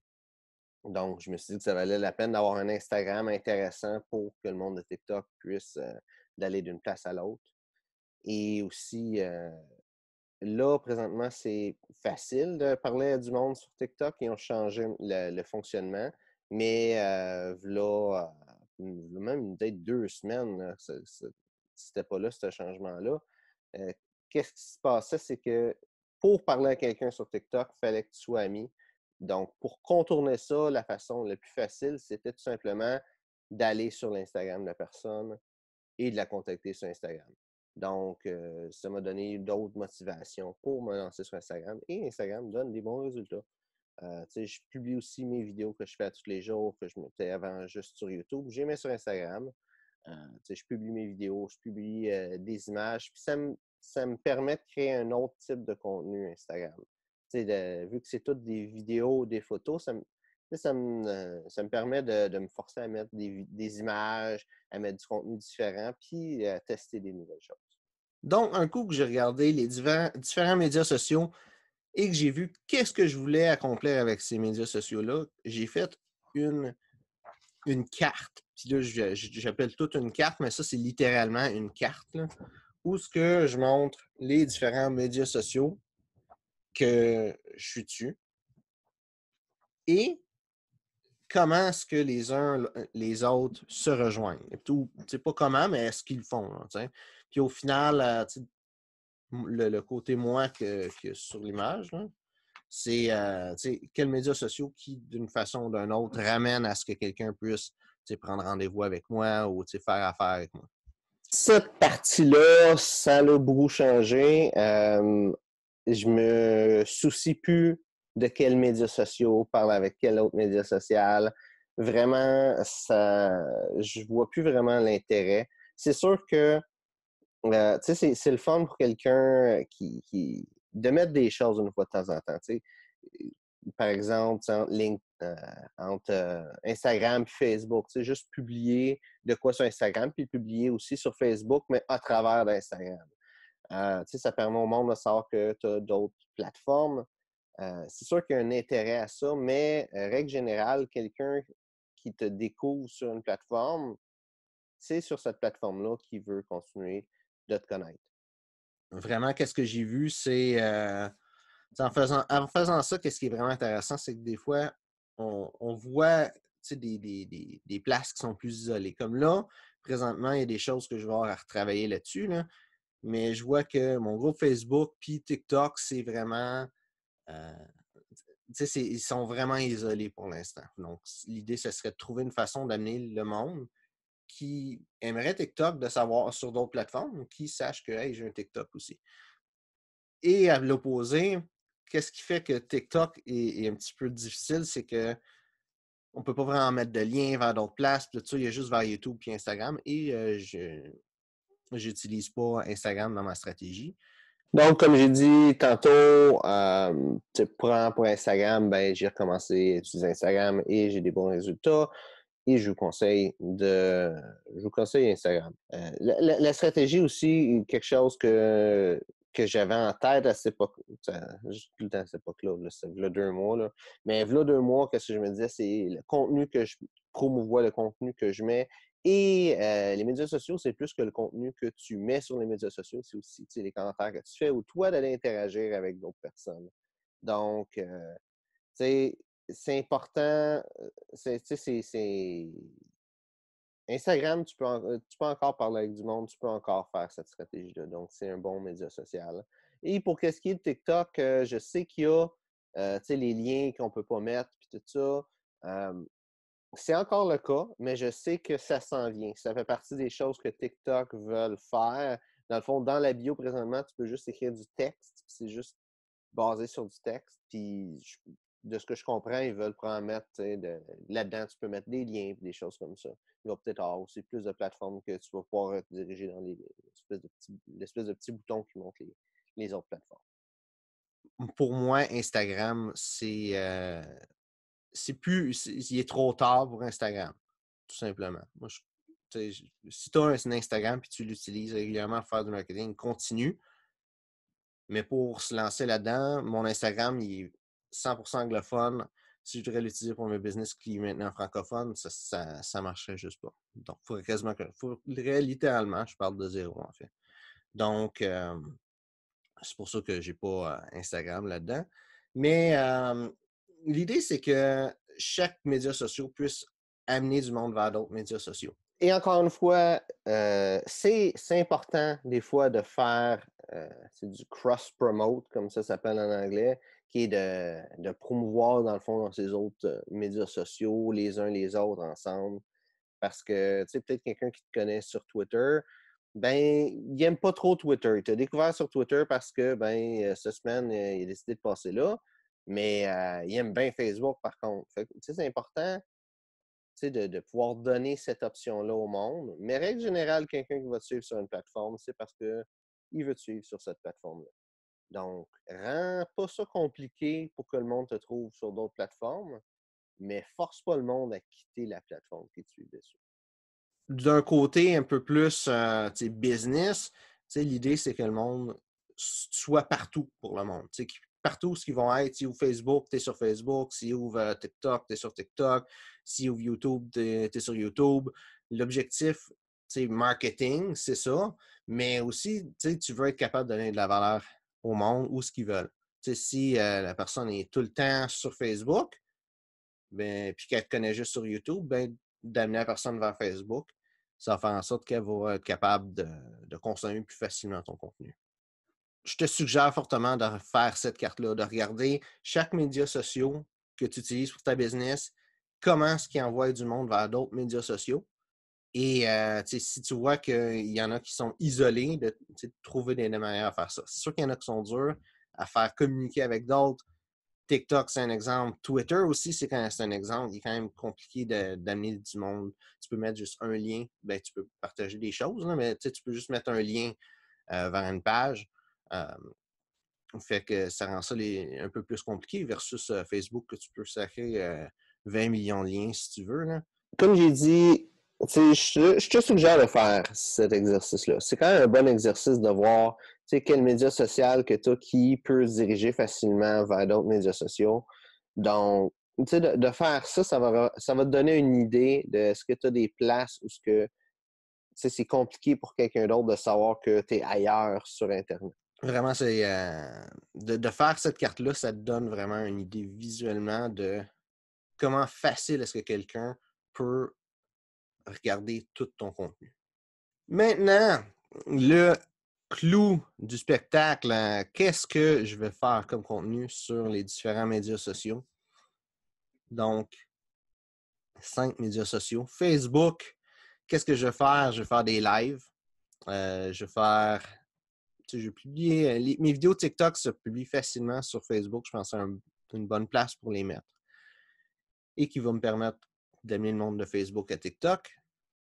Donc, je me suis dit que ça valait la peine d'avoir un Instagram intéressant pour que le monde de TikTok puisse d'aller d'une place à l'autre. Et aussi, euh, là, présentement, c'est facile de parler à du monde sur TikTok. Ils ont changé le, fonctionnement. Mais euh, là, euh, même peut-être deux semaines, c'était pas là, ce changement-là. Qu'est-ce qui se passait? C'est que pour parler à quelqu'un sur TikTok, il fallait que tu sois ami. Donc, pour contourner ça, la façon la plus facile, c'était tout simplement d'aller sur l'Instagram de la personne et de la contacter sur Instagram. Donc, euh, ça m'a donné d'autres motivations pour me lancer sur Instagram. Et Instagram donne des bons résultats. Euh, je publie aussi mes vidéos que je fais tous les jours, que je mettais avant juste sur YouTube. J'ai mis sur Instagram. Euh, je publie mes vidéos, je publie des images. Puis ça me, permet de créer un autre type de contenu Instagram. vu que c'est toutes des vidéos, des photos, ça me, permet de, me forcer à mettre des, des, images, à mettre du contenu différent, puis à tester des nouvelles choses. Donc, un coup que j'ai regardé les différents médias sociaux et que j'ai vu qu'est-ce que je voulais accomplir avec ces médias sociaux-là, j'ai fait une, une carte. Puis là, j'appelle toute une carte, mais ça, c'est littéralement une carte. où ce que je montre les différents médias sociaux que je suis dessus et comment est-ce que les uns les autres se rejoignent. sais pas comment, mais est-ce qu'ils font. Puis au final, le, côté moi que, sur l'image, c'est quels médias sociaux qui, d'une façon ou d'une autre, ramènent à ce que quelqu'un puisse prendre rendez-vous avec moi ou faire affaire avec moi. Cette partie-là, ça a beaucoup changé. Je je me soucie plus de quels médias sociaux, parle avec quel autre média social. Vraiment, ça, je vois plus vraiment l'intérêt. C'est sûr que euh, c'est le fun pour quelqu'un euh, qui, de mettre des choses une fois de temps en temps. par exemple, entre, euh, Instagram et Facebook. Tu juste publier de quoi sur Instagram, puis publier aussi sur Facebook, mais à travers Instagram. ça permet au monde de savoir que tu as d'autres plateformes. c'est sûr qu'il y a un intérêt à ça, mais règle générale, quelqu'un qui te découvre sur une plateforme, c'est sur cette plateforme-là qu'il veut continuer de te connaître? Vraiment, qu'est-ce que j'ai vu, c'est euh, en, faisant, ça, qu'est-ce qui est vraiment intéressant, c'est que des fois, on, voit des, places qui sont plus isolées. Comme là, présentement, il y a des choses que je vais avoir à retravailler là-dessus, mais je vois que mon groupe Facebook puis TikTok, c'est vraiment. Euh, ils sont vraiment isolés pour l'instant. Donc, l'idée, ce serait de trouver une façon d'amener le monde qui aimeraient TikTok de savoir sur d'autres plateformes ou qui sachent que j'ai un TikTok aussi. Et à l'opposé, qu'est-ce qui fait que TikTok est, un petit peu difficile, c'est que on ne peut pas vraiment mettre de liens vers d'autres places. Tout il y a juste vers YouTube et Instagram. Et euh, je n'utilise pas Instagram dans ma stratégie. Donc, comme j'ai dit tantôt, euh, tu prends pour Instagram, ben, j'ai recommencé à utiliser Instagram et j'ai des bons résultats et je vous conseille de je vous conseille Instagram. Euh, la, stratégie aussi, quelque chose que, que j'avais en tête à cette époque, juste cette époque-là, c'est là deux mois, là. mais là deux mois, qu'est-ce que je me disais, c'est le contenu que je promouvois, le contenu que je mets. Et euh, les médias sociaux, c'est plus que le contenu que tu mets sur les médias sociaux, c'est aussi les commentaires que tu fais ou toi d'aller interagir avec d'autres personnes. Donc, euh, tu sais, c'est important. Instagram, tu peux, tu peux encore parler avec du monde, tu peux encore faire cette stratégie-là. Donc, c'est un bon média social. Et pour ce qui est de TikTok, je sais qu'il y a les liens qu'on ne peut pas mettre, puis tout ça. c'est encore le cas, mais je sais que ça s'en vient. Ça fait partie des choses que TikTok veulent faire. Dans le fond, dans la bio, présentement, tu peux juste écrire du texte, c'est juste basé sur du texte. Puis je, de ce que je comprends, ils veulent prendre mettre là-dedans, tu peux mettre des liens des choses comme ça. Il va peut-être avoir aussi plus de plateformes que tu vas pouvoir te diriger dans l'espèce de, petit, de petit bouton qui montre les, autres plateformes. Pour moi, Instagram, c'est euh, c'est plus. il est trop tard pour Instagram, tout simplement. Moi, si tu as un Instagram et tu l'utilises régulièrement pour faire du marketing, continue. Mais pour se lancer là-dedans, mon Instagram, il 100% anglophone, si je voudrais l'utiliser pour mes business qui est maintenant francophone, ça, ça, marcherait juste pas. Donc, il faudrait quasiment que. Faudrait, littéralement, je parle de zéro, en fait. Donc, euh, c'est pour ça que j'ai pas euh, Instagram là-dedans. Mais euh, l'idée, c'est que chaque média social puisse amener du monde vers d'autres médias sociaux. Et encore une fois, c'est important des fois de faire du cross-promote, comme ça s'appelle en anglais de, promouvoir, dans le fond, dans ses autres euh, médias sociaux, les uns les autres ensemble. Parce que, tu sais, peut-être quelqu'un qui te connaît sur Twitter, ben, il n'aime pas trop Twitter. Il t'a découvert sur Twitter parce que, ben, euh, cette semaine, euh, il a décidé de passer là. Mais il aime bien Facebook, par contre. tu sais, c'est important de, de, pouvoir donner cette option-là au monde. Mais règle générale, quelqu'un qui va te suivre sur une plateforme, c'est parce qu'il veut te suivre sur cette plateforme-là. Donc, rends pas ça compliqué pour que le monde te trouve sur d'autres plateformes, mais force pas le monde à quitter la plateforme qui tu es D'un côté un peu plus euh, business, l'idée c'est que le monde soit partout pour le monde. partout ce qu'ils vont être, si ou Facebook, tu es sur Facebook, si ouvre euh, TikTok, tu es sur TikTok, si ouvre YouTube, tu es, sur YouTube. L'objectif, c'est marketing, c'est ça, mais aussi, tu veux être capable de donner de la valeur au monde ou ce qu'ils veulent. si euh, la personne est tout le temps sur Facebook, ben, puis qu'elle te connaît juste sur YouTube, ben, d'amener la personne vers Facebook, ça va faire en sorte qu'elle va être capable de, de consommer plus facilement ton contenu. Je te suggère fortement de faire cette carte-là, de regarder chaque média social que tu utilises pour ta business, comment ce qui envoie du monde vers d'autres médias sociaux, et euh, si tu vois qu'il y en a qui sont isolés, de, trouver des, manières à faire ça. C'est sûr qu'il y en a qui sont durs à faire communiquer avec d'autres. TikTok, c'est un exemple. Twitter aussi, c'est quand un exemple. Il est quand même compliqué d'amener du monde. Tu peux mettre juste un lien. Ben, tu peux partager des choses, mais tu peux juste mettre un lien euh, vers une page. Euh, fait que ça rend ça un peu plus compliqué versus euh, Facebook que tu peux sacrer 20 millions de liens si tu veux. Comme j'ai dit je, je te suggère de faire cet exercice-là. C'est quand même un bon exercice de voir quel média social que tu as qui peut se diriger facilement vers d'autres médias sociaux. Donc, de, faire ça, ça va, ça va te donner une idée de ce que tu as des places ou ce que c'est compliqué pour quelqu'un d'autre de savoir que tu es ailleurs sur Internet. Vraiment, c'est euh, de, faire cette carte-là, ça te donne vraiment une idée visuellement de comment facile est-ce que quelqu'un peut regarder tout ton contenu. Maintenant, le clou du spectacle, hein, qu'est-ce que je vais faire comme contenu sur les différents médias sociaux? Donc, cinq médias sociaux. Facebook, qu'est-ce que je vais faire? Je vais faire des lives. Euh, je vais faire. Tu sais, je vais publier. Euh, mes vidéos TikTok se publient facilement sur Facebook. Je pense que c'est une bonne place pour les mettre. Et qui va me permettre d'amener le monde de Facebook à TikTok,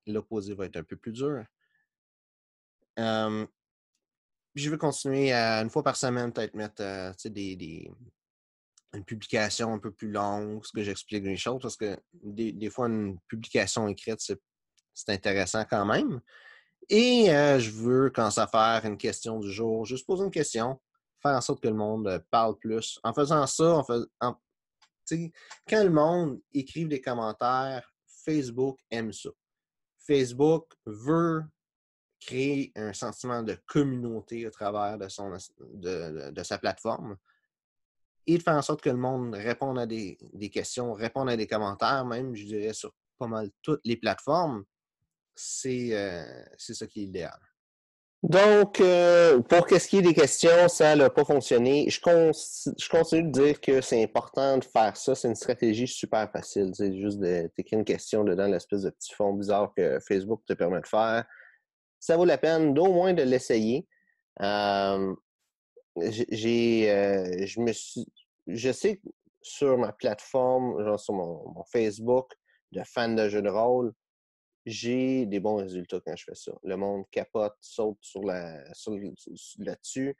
l'opposé va être un peu plus dur. je vais continuer à, une fois par semaine, peut-être mettre euh, des, des, une publication un peu plus longue, ce que j'explique une choses, parce que des, fois, une publication écrite, c'est intéressant quand même. Et euh, je veux, quand ça faire une question du jour, juste poser une question, faire en sorte que le monde euh, parle plus. En faisant ça, on fait, quand le monde écrive des commentaires, Facebook aime ça. Facebook veut créer un sentiment de communauté au travers de, son, de, sa plateforme et de faire en sorte que le monde réponde à des, questions, réponde à des commentaires, même, je dirais, sur pas mal toutes les plateformes, c'est euh, ça qui est idéal. Donc, euh, pour qu'est-ce qui est des questions, ça n'a pas fonctionné. Je, continue de dire que c'est important de faire ça. C'est une stratégie super facile. C'est juste t'écrire une question dedans, l'espèce de petit fond bizarre que Facebook te permet de faire. Ça vaut la peine d'au moins de l'essayer. Euh, euh, je sais que sur ma plateforme, genre sur mon, Facebook de fan de jeux de rôle, j'ai des bons résultats quand je fais ça. Le monde capote, saute sur la, sur, là-dessus.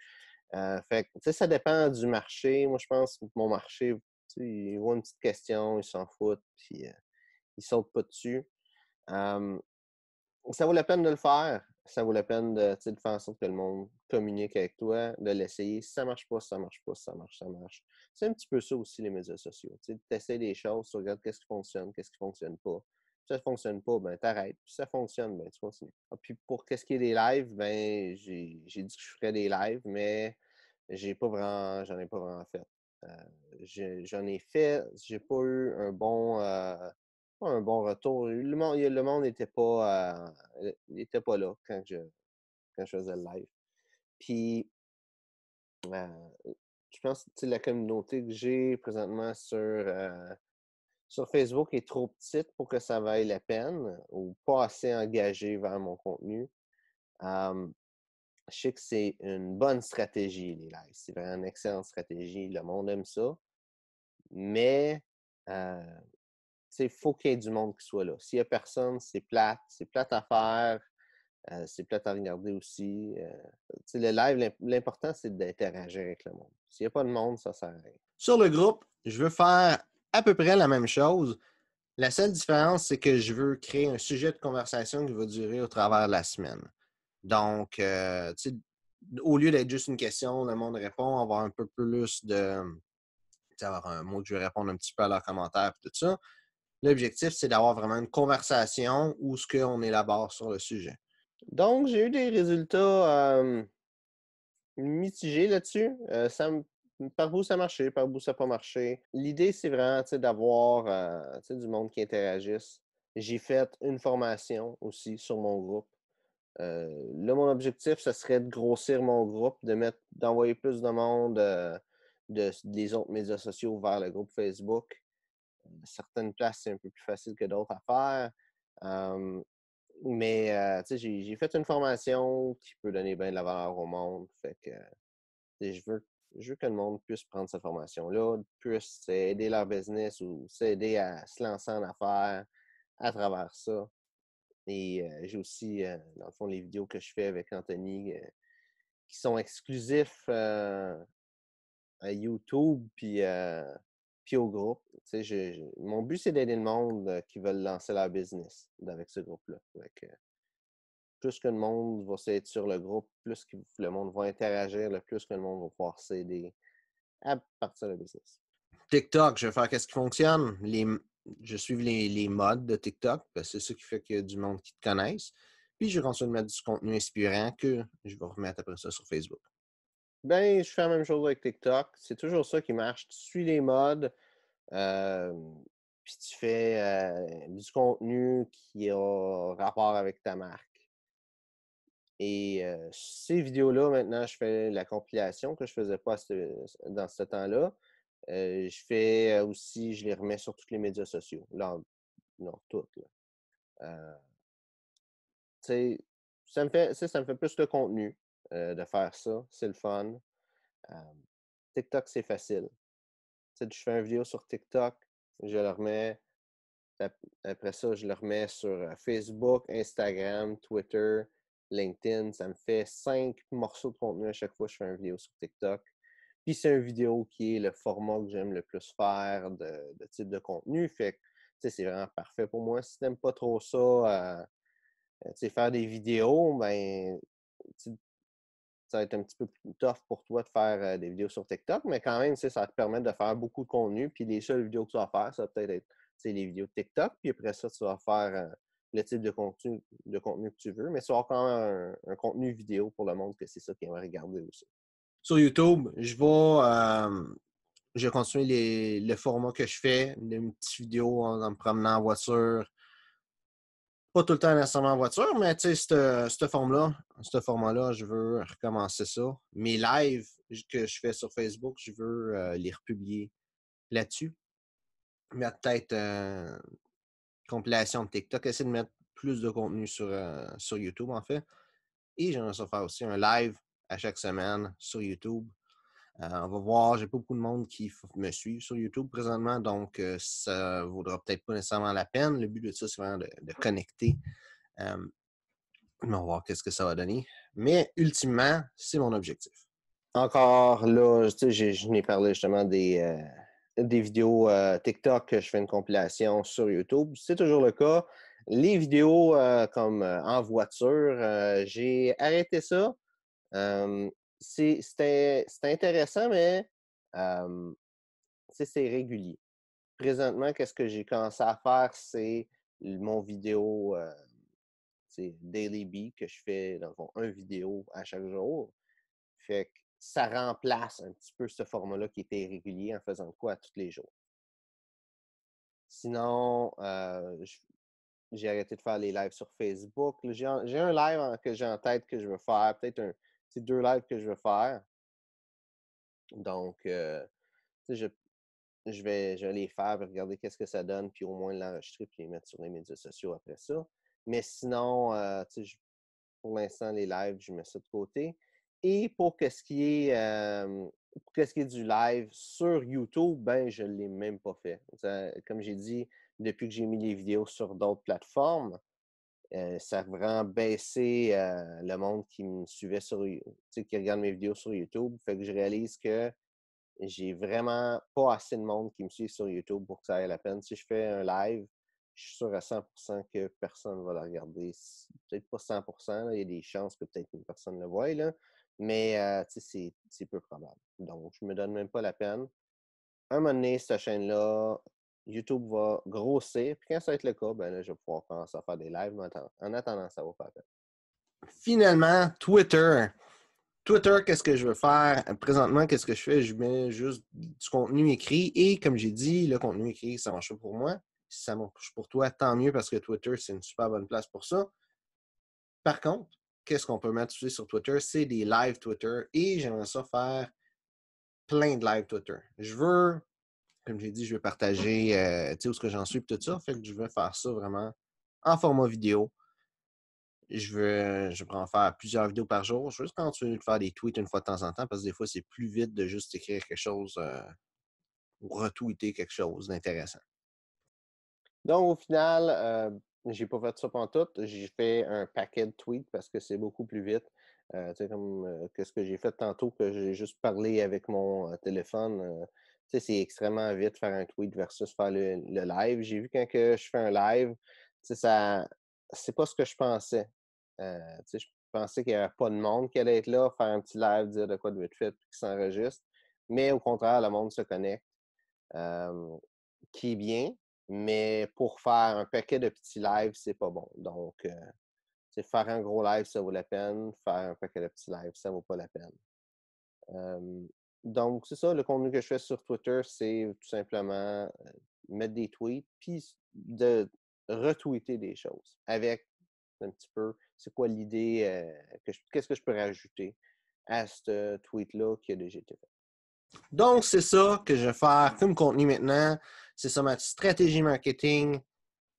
Euh, fait ça dépend du marché. Moi, je pense que mon marché, ils voient une petite question, ils s'en foutent, puis euh, ils sautent pas dessus. ça vaut la peine de le faire. Ça vaut la peine de, faire en sorte que le monde communique avec toi, de l'essayer. Si ça marche pas, ça marche pas, ça marche, ça marche. C'est un petit peu ça aussi, les médias sociaux. Tu essaies des choses, tu regardes qu'est-ce qui fonctionne, qu'est-ce qui fonctionne pas ça fonctionne pas, ben t'arrêtes. ça fonctionne, ben tu continues. Ah, puis pour qu'est-ce qui est des lives, ben j'ai dit que je ferais des lives, mais j'ai pas vraiment, j'en ai pas vraiment fait. Euh, j'en ai, fait, j'ai pas eu un bon, euh, un bon retour. Le monde, le monde n'était pas, euh, pas là quand je, quand je faisais le live. Puis je pense que la communauté que j'ai présentement sur sur Facebook est trop petite pour que ça vaille la peine ou pas assez engagé vers mon contenu, je sais que c'est une bonne stratégie, les lives. C'est vraiment une excellente stratégie. Le monde aime ça. Mais euh, il faut qu'il y ait du monde qui soit là. S'il n'y a personne, c'est plate. C'est plate à faire. Euh, c'est plate à regarder aussi. Euh, le live, l'important, c'est d'interagir avec le monde. S'il n'y a pas de monde, ça sert à rien. Sur le groupe, je veux faire à peu près la même chose. La seule différence, c'est que je veux créer un sujet de conversation qui va durer au travers de la semaine. Donc, euh, au lieu d'être juste une question, le monde répond, avoir un peu plus de. avoir un mot que je vais répondre un petit peu à leurs commentaires et tout ça. L'objectif, c'est d'avoir vraiment une conversation où ce qu'on élabore sur le sujet. Donc, j'ai eu des résultats euh, mitigés là-dessus. Euh, ça me Mmh, par vous, ça marchait, par vous, ça n'a pas marché. L'idée, c'est vraiment d'avoir euh, du monde qui interagisse. J'ai fait une formation aussi sur mon groupe. Euh, là, mon objectif, ce serait de grossir mon groupe, de mettre, d'envoyer plus de monde euh, des autres médias sociaux vers le groupe Facebook. Certaines places, c'est un peu plus facile que d'autres à faire. mais j'ai fait une formation qui peut donner bien de la valeur au monde. Fait que je veux je veux que le monde puisse prendre cette formation-là, puisse aider leur business ou s'aider à se lancer en affaires à travers ça. Et euh, j'ai aussi, euh, dans le fond, les vidéos que je fais avec Anthony euh, qui sont exclusifs à YouTube puis, puis au groupe. mon but, c'est d'aider le monde qui veulent lancer leur business avec ce groupe-là plus que le monde va s'être sur le groupe, plus le monde va interagir, le plus que le monde va pouvoir s'aider à partir de business. TikTok, je vais faire qu'est-ce qui fonctionne. je suis les, les modes de TikTok, c'est ça qui fait qu'il y a du monde qui te connaisse. Puis je continue de mettre du contenu inspirant que je vais remettre après ça sur Facebook. Ben, je fais la même chose avec TikTok. C'est toujours ça qui marche. Tu suis les modes, euh, puis tu fais euh, du contenu qui a rapport avec ta marque. Et ces vidéos-là, maintenant, je fais la compilation que je ne faisais pas dans ce temps-là. je fais aussi, je les remets sur tous les médias sociaux. Là, non, toutes. ça, me fait, plus de contenu de faire ça. C'est le fun. TikTok, c'est facile. je fais une vidéo sur TikTok, je la remets. Après ça, je la remets sur Facebook, Instagram, Twitter, LinkedIn. Ça me fait cinq morceaux de contenu à chaque fois que je fais une vidéo sur TikTok. Puis c'est une vidéo qui est le format que j'aime le plus faire de, type de contenu. Fait que c'est vraiment parfait pour moi. Si tu n'aimes pas trop ça, euh, euh sais, faire des vidéos, ben ça va être un petit peu plus tough pour toi de faire euh, des vidéos sur TikTok, mais quand même, ça va te permettre de faire beaucoup de contenu. Puis les seules vidéos que tu vas faire, ça va peut-être être, être les vidéos de TikTok. Puis après ça, tu vas faire euh, le type de contenu, de contenu que tu veux, mais soit quand un, contenu vidéo pour le monde que c'est ça qu'il va regarder aussi. Sur YouTube, je vais, euh, je vais continuer les, le format que je fais, des petites vidéos en, me promenant en voiture. Pas tout le temps nécessairement en voiture, mais tu sais, ce format-là, ce format-là, je veux recommencer ça. Mes lives que je fais sur Facebook, je veux euh, les republier là-dessus Mais peut-être euh, compilation de TikTok, essayer de mettre plus de contenu sur, euh, sur YouTube, en fait. Et j'aimerais faire aussi un live à chaque semaine sur YouTube. Euh, on va voir, j'ai pas beaucoup de monde qui me suit sur YouTube présentement, donc euh, ça vaudra peut-être pas nécessairement la peine. Le but de ça, c'est vraiment de, connecter. on va voir qu'est-ce que ça va donner. Mais ultimement, c'est mon objectif. Encore là, je, je n'ai parlé justement des, des vidéos euh, TikTok que je fais une compilation sur YouTube. C'est toujours le cas. Les vidéos euh, comme euh, en voiture, j'ai arrêté ça. C'était intéressant, mais c'est régulier. Présentement, qu'est-ce que j'ai commencé à faire, c'est mon vidéo Daily Bee que je fais, dans un vidéo à chaque jour. Fait que ça remplace un petit peu ce format-là qui était irrégulier en faisant quoi à tous les jours. Sinon, euh, j'ai arrêté de faire les lives sur Facebook. J'ai un, live que j'ai en tête que je veux faire, peut-être un, deux lives que je veux faire. Donc, euh, je, je, vais, je vais les faire, regarder qu'est-ce que ça donne, puis au moins l'enregistrer, puis les mettre sur les médias sociaux après ça. Mais sinon, euh, pour l'instant, les lives, je mets ça de côté. Et pour quest ce qui est, ce qui est du live sur YouTube, ben, je ne l'ai même pas fait. comme j'ai dit, depuis que j'ai mis les vidéos sur d'autres plateformes, ça a vraiment baissé le monde qui me suivait sur qui regarde mes vidéos sur YouTube. Fait que je réalise que j'ai vraiment pas assez de monde qui me suit sur YouTube pour que ça aille la peine. Si je fais un live, je suis sûr à 100% que personne ne va le regarder. Peut-être pas 100%, il y a des chances que peut-être une personne le voie, là, mais c'est peu probable. Donc, je ne me donne même pas la peine. À un moment donné, cette chaîne-là, YouTube va grossir. Puis quand ça va être le cas, ben je vais pouvoir commencer à faire des lives. Mais en attendant, ça va faire peine. Finalement, Twitter. Twitter, qu'est-ce que je veux faire? Présentement, qu'est-ce que je fais? Je mets juste du contenu écrit. Et comme j'ai dit, le contenu écrit, ça marche pas pour moi. Si ça marche pour toi, tant mieux parce que Twitter, c'est une super bonne place pour ça. Par contre, qu'est-ce qu'on peut mettre sur Twitter? C'est des live Twitter et j'aimerais ça faire plein de live Twitter. Je veux, comme j'ai dit, je veux partager euh, ce que j'en suis et tout ça. Fait que je veux faire ça vraiment en format vidéo. Je veux, je en faire plusieurs vidéos par jour. Je veux juste continuer de faire des tweets une fois de temps en temps parce que des fois, c'est plus vite de juste écrire quelque chose euh, ou retweeter quelque chose d'intéressant. Donc, au final, euh, j'ai pas fait ça tout J'ai fait un paquet de tweets parce que c'est beaucoup plus vite. Euh, comme euh, que ce que j'ai fait tantôt, que j'ai juste parlé avec mon euh, téléphone. Euh, c'est extrêmement vite faire un tweet versus faire le, live. J'ai vu quand je fais un live, ça c'est pas ce que je pensais. je pensais qu'il n'y avait pas de monde qui allait être là, faire un petit live, dire de quoi de être fait, puis qu'il s'enregistre. Mais au contraire, le monde se connecte, qui est bien. Mais pour faire un paquet de petits lives, c'est pas bon. Donc, euh, faire un gros live, ça vaut la peine. Faire un paquet de petits lives, ça ne vaut pas la peine. donc, c'est ça, le contenu que je fais sur Twitter, c'est tout simplement euh, mettre des tweets, puis de retweeter des choses avec un petit peu, c'est quoi l'idée, euh, qu'est-ce que je peux rajouter à ce tweet-là qui a déjà été fait. Donc, c'est ça que je vais faire comme contenu maintenant c'est ça, ma stratégie marketing,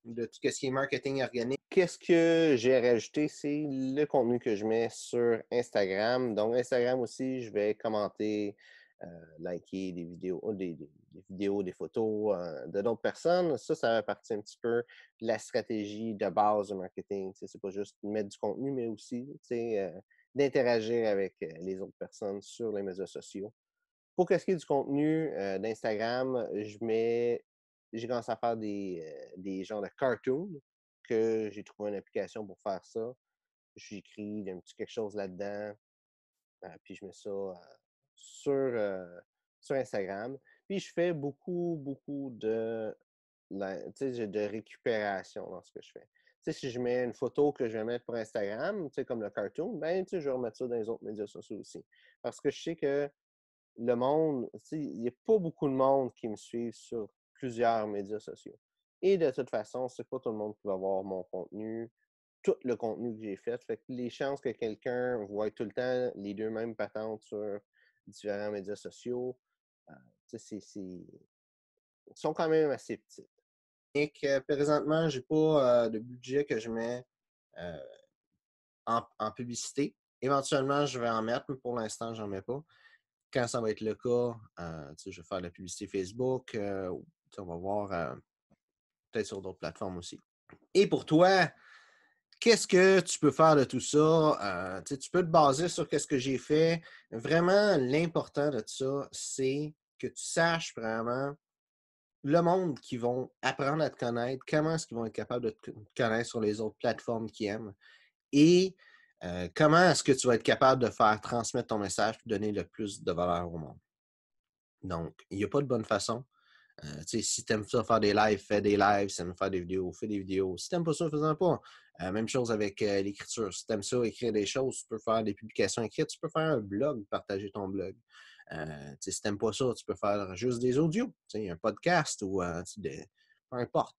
de tout ce qui est marketing organique. Qu'est-ce que j'ai rajouté, c'est le contenu que je mets sur Instagram. Donc, Instagram aussi, je vais commenter, euh, liker des vidéos, euh, des, vidéos, des photos euh, de d'autres personnes. Ça, ça va partie un petit peu de la stratégie de base de marketing. C'est pas juste mettre du contenu, mais aussi d'interagir avec les autres personnes sur les médias sociaux. Pour ce qui est du contenu d'Instagram, je mets j'ai commencé à faire des, euh, des genres de cartoons que j'ai trouvé une application pour faire ça. j'écris un petit quelque chose là-dedans. Euh, puis je mets ça euh, sur, sur Instagram. Puis je fais beaucoup, beaucoup de, la, de récupération dans ce que je fais. si je mets une photo que je vais mettre pour Instagram, comme le cartoon, ben, je vais remettre ça dans les autres médias sociaux aussi. Parce que je sais que le monde, il n'y a pas beaucoup de monde qui me suit sur plusieurs médias sociaux. Et de toute façon, c'est pas tout le monde qui va voir mon contenu, tout le contenu que j'ai fait. les chances que quelqu'un voit tout le temps les deux mêmes patentes sur différents médias sociaux, euh, c'est, sont quand même assez petites. Et que présentement, j'ai pas euh, de budget que je mets euh, en, en, publicité. Éventuellement, je vais en mettre, mais pour l'instant, j'en mets pas. Quand ça va être le cas, euh, je vais faire la publicité Facebook, on va voir euh, peut-être sur d'autres plateformes aussi. Et pour toi, qu'est-ce que tu peux faire de tout ça? Euh, tu peux te baser sur qu'est-ce que j'ai fait. Vraiment, l'important de ça, c'est que tu saches vraiment le monde qui vont apprendre à te connaître, comment est-ce qu'ils vont être capables de te connaître sur les autres plateformes qu'ils aiment et euh, comment est-ce que tu vas être capable de faire transmettre ton message et donner le plus de valeur au monde. Donc, il n'y a pas de bonne façon. Euh, si si aimes ça faire des lives, fais des lives. Si aimes faire des vidéos, fais des vidéos. Si t'aimes pas ça, fais-en pas. Euh, même chose avec euh, l'écriture. Si aimes ça, écrire des choses, tu peux faire des publications écrites, tu peux faire un blog, partager ton blog. si t'aimes pas ça, tu peux faire juste des audios, un podcast ou peu importe.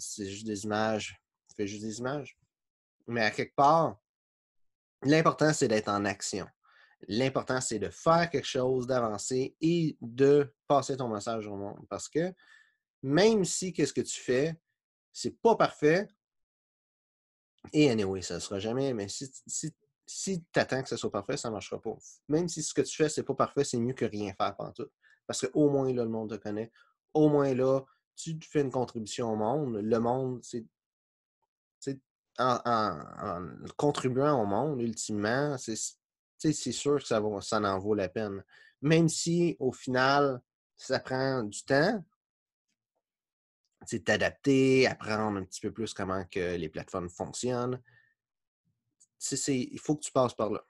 c'est juste des images, tu fais juste des images. Mais à quelque part, l'important, c'est d'être en action. L'important, c'est de faire quelque chose, d'avancer et de passer ton message au monde. Parce que même si quest ce que tu fais, c'est pas parfait, et anyway, ça ne sera jamais, mais si, si, tu attends que ce soit parfait, ça ne marchera pas. Même si ce que tu fais, c'est pas parfait, c'est mieux que rien faire pendant tout. Parce qu'au moins là, le monde te connaît. Au moins là, tu fais une contribution au monde. Le monde, c'est en, en, contribuant au monde, ultimement, c'est c'est sûr que ça, va, en vaut la peine. Même si, au final, ça prend du temps, t'adapter, apprendre un petit peu plus comment que les plateformes fonctionnent. Il faut que tu passes par là.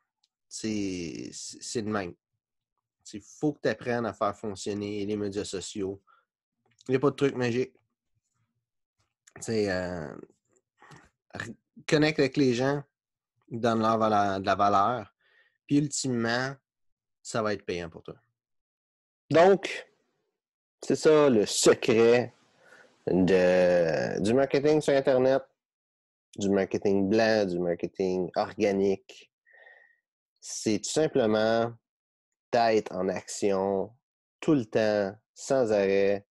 C'est le même. Il faut que tu apprennes à faire fonctionner les médias sociaux. Il n'y a pas de truc magique. Euh, connecte avec les gens, donne leur de la valeur, puis ultimement, ça va être payant pour toi. Donc, c'est ça le secret du marketing sur Internet, du marketing blanc, du marketing organique. C'est tout simplement d'être en action tout le temps, sans arrêt.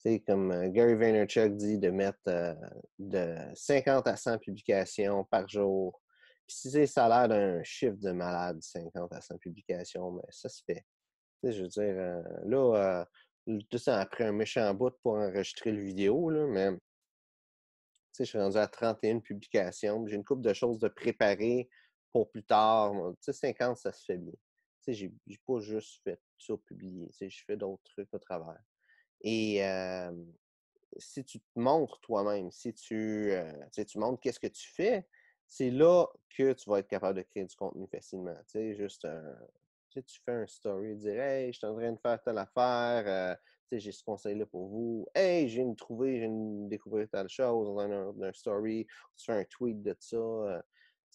C'est comme euh, Gary Vaynerchuk dit, de mettre euh, de 50 à 100 publications par jour si ça a l'air d'un chiffre de malade, 50 à 100 publications, mais ça se fait. je veux dire, euh, là, euh, tout ça a pris un méchant bout pour enregistrer le vidéo, là, mais je suis rendu à 31 publications. J'ai une couple de choses de préparer pour plus tard. 50, ça se fait bien. J'ai pas juste fait ça publier. Je fais d'autres trucs au travers. Et euh, si tu te montres toi-même, si tu, tu montres qu'est-ce que tu fais, c'est là que tu vas être capable de créer du contenu facilement. Tu sais, juste un, tu, fais un story, dire Hey, je suis en train de faire telle affaire, euh, tu sais, j'ai ce conseil-là pour vous. Hey, j'ai une je j'ai une découvrir telle chose dans un, story, tu fais un tweet de ça. Euh».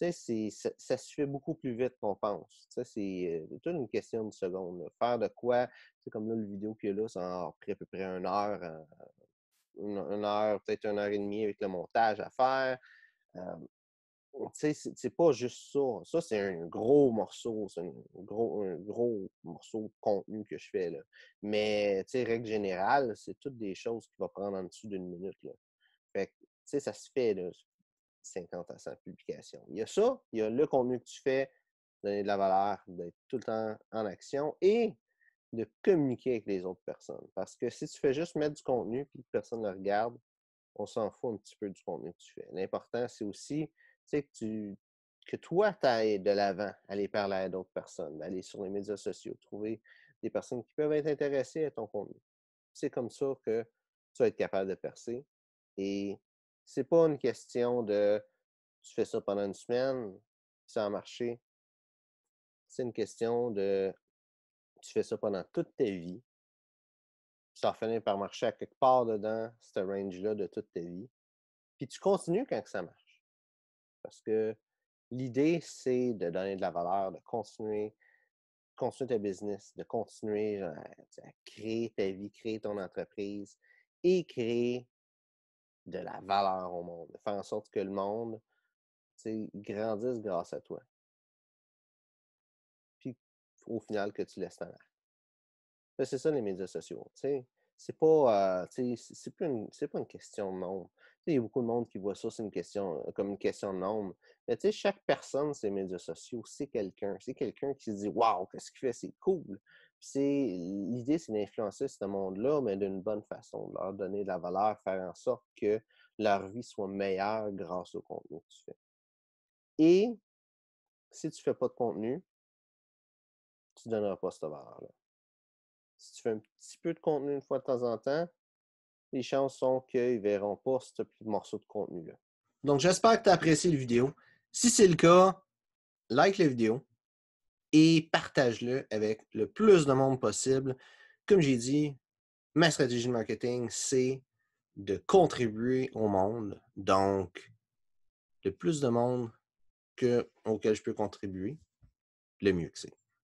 tu sais, ça, se fait beaucoup plus vite qu'on pense. Tu c'est euh, toute une question de seconde. Faire de quoi, c'est comme là, le vidéo qui est là, ça pris à peu près une heure, une, heure, peut-être une heure et demie avec le montage à faire c'est pas juste ça. Ça, c'est un gros morceau, c'est un gros, morceau de contenu que je fais. Là. Mais, règle générale, c'est toutes des choses qui vont prendre en dessous d'une minute. Fait ça se fait, 50 à 100 publications. Il y a ça, il y a le contenu que tu fais, donner de la valeur, d'être tout le temps en action et de communiquer avec les autres personnes. Parce que si tu fais juste mettre du contenu et que personne ne regarde, on s'en fout un petit peu du contenu que tu fais. L'important, c'est aussi que tu que toi, t'ailles de l'avant, aller parler à d'autres personnes, aller sur les médias sociaux, trouver des personnes qui peuvent être intéressées à ton contenu. C'est comme ça que tu vas être capable de percer. Et c'est pas une question de tu fais ça pendant une semaine, ça a marché. C'est une question de tu fais ça pendant toute ta vie. Ça va par marcher à quelque part dedans, ce range-là de toute ta vie. Puis tu continues quand ça marche parce que l'idée, c'est de donner de la valeur, de continuer, continuer tes business, de continuer à, créer ta vie, créer ton entreprise et créer de la valeur au monde, de faire en sorte que le monde grandisse grâce à toi. Puis au final, que tu laisses derrière. C'est ça les médias sociaux. C'est pas, euh, c'est pas une question de nombre il y a beaucoup de monde qui voit ça une question, euh, comme une question de nombre. Mais tu sais, chaque personne, ces médias sociaux, c'est quelqu'un. C'est quelqu'un qui se dit Waouh, qu'est-ce qu'il fait, c'est cool. L'idée, c'est d'influencer ce monde-là, mais d'une bonne façon, de leur donner de la valeur, faire en sorte que leur vie soit meilleure grâce au contenu que tu fais. Et si tu ne fais pas de contenu, tu ne donneras pas cette valeur-là. Si tu fais un petit peu de contenu une fois de temps en temps, les chances sont qu'ils ne verront pas ce petit morceau de contenu. -là. Donc, j'espère que tu as apprécié la vidéo. Si c'est le cas, like la vidéo et partage-le avec le plus de monde possible. Comme j'ai dit, ma stratégie de marketing, c'est de contribuer au monde. Donc, le plus de monde auquel je peux contribuer, le mieux que c'est.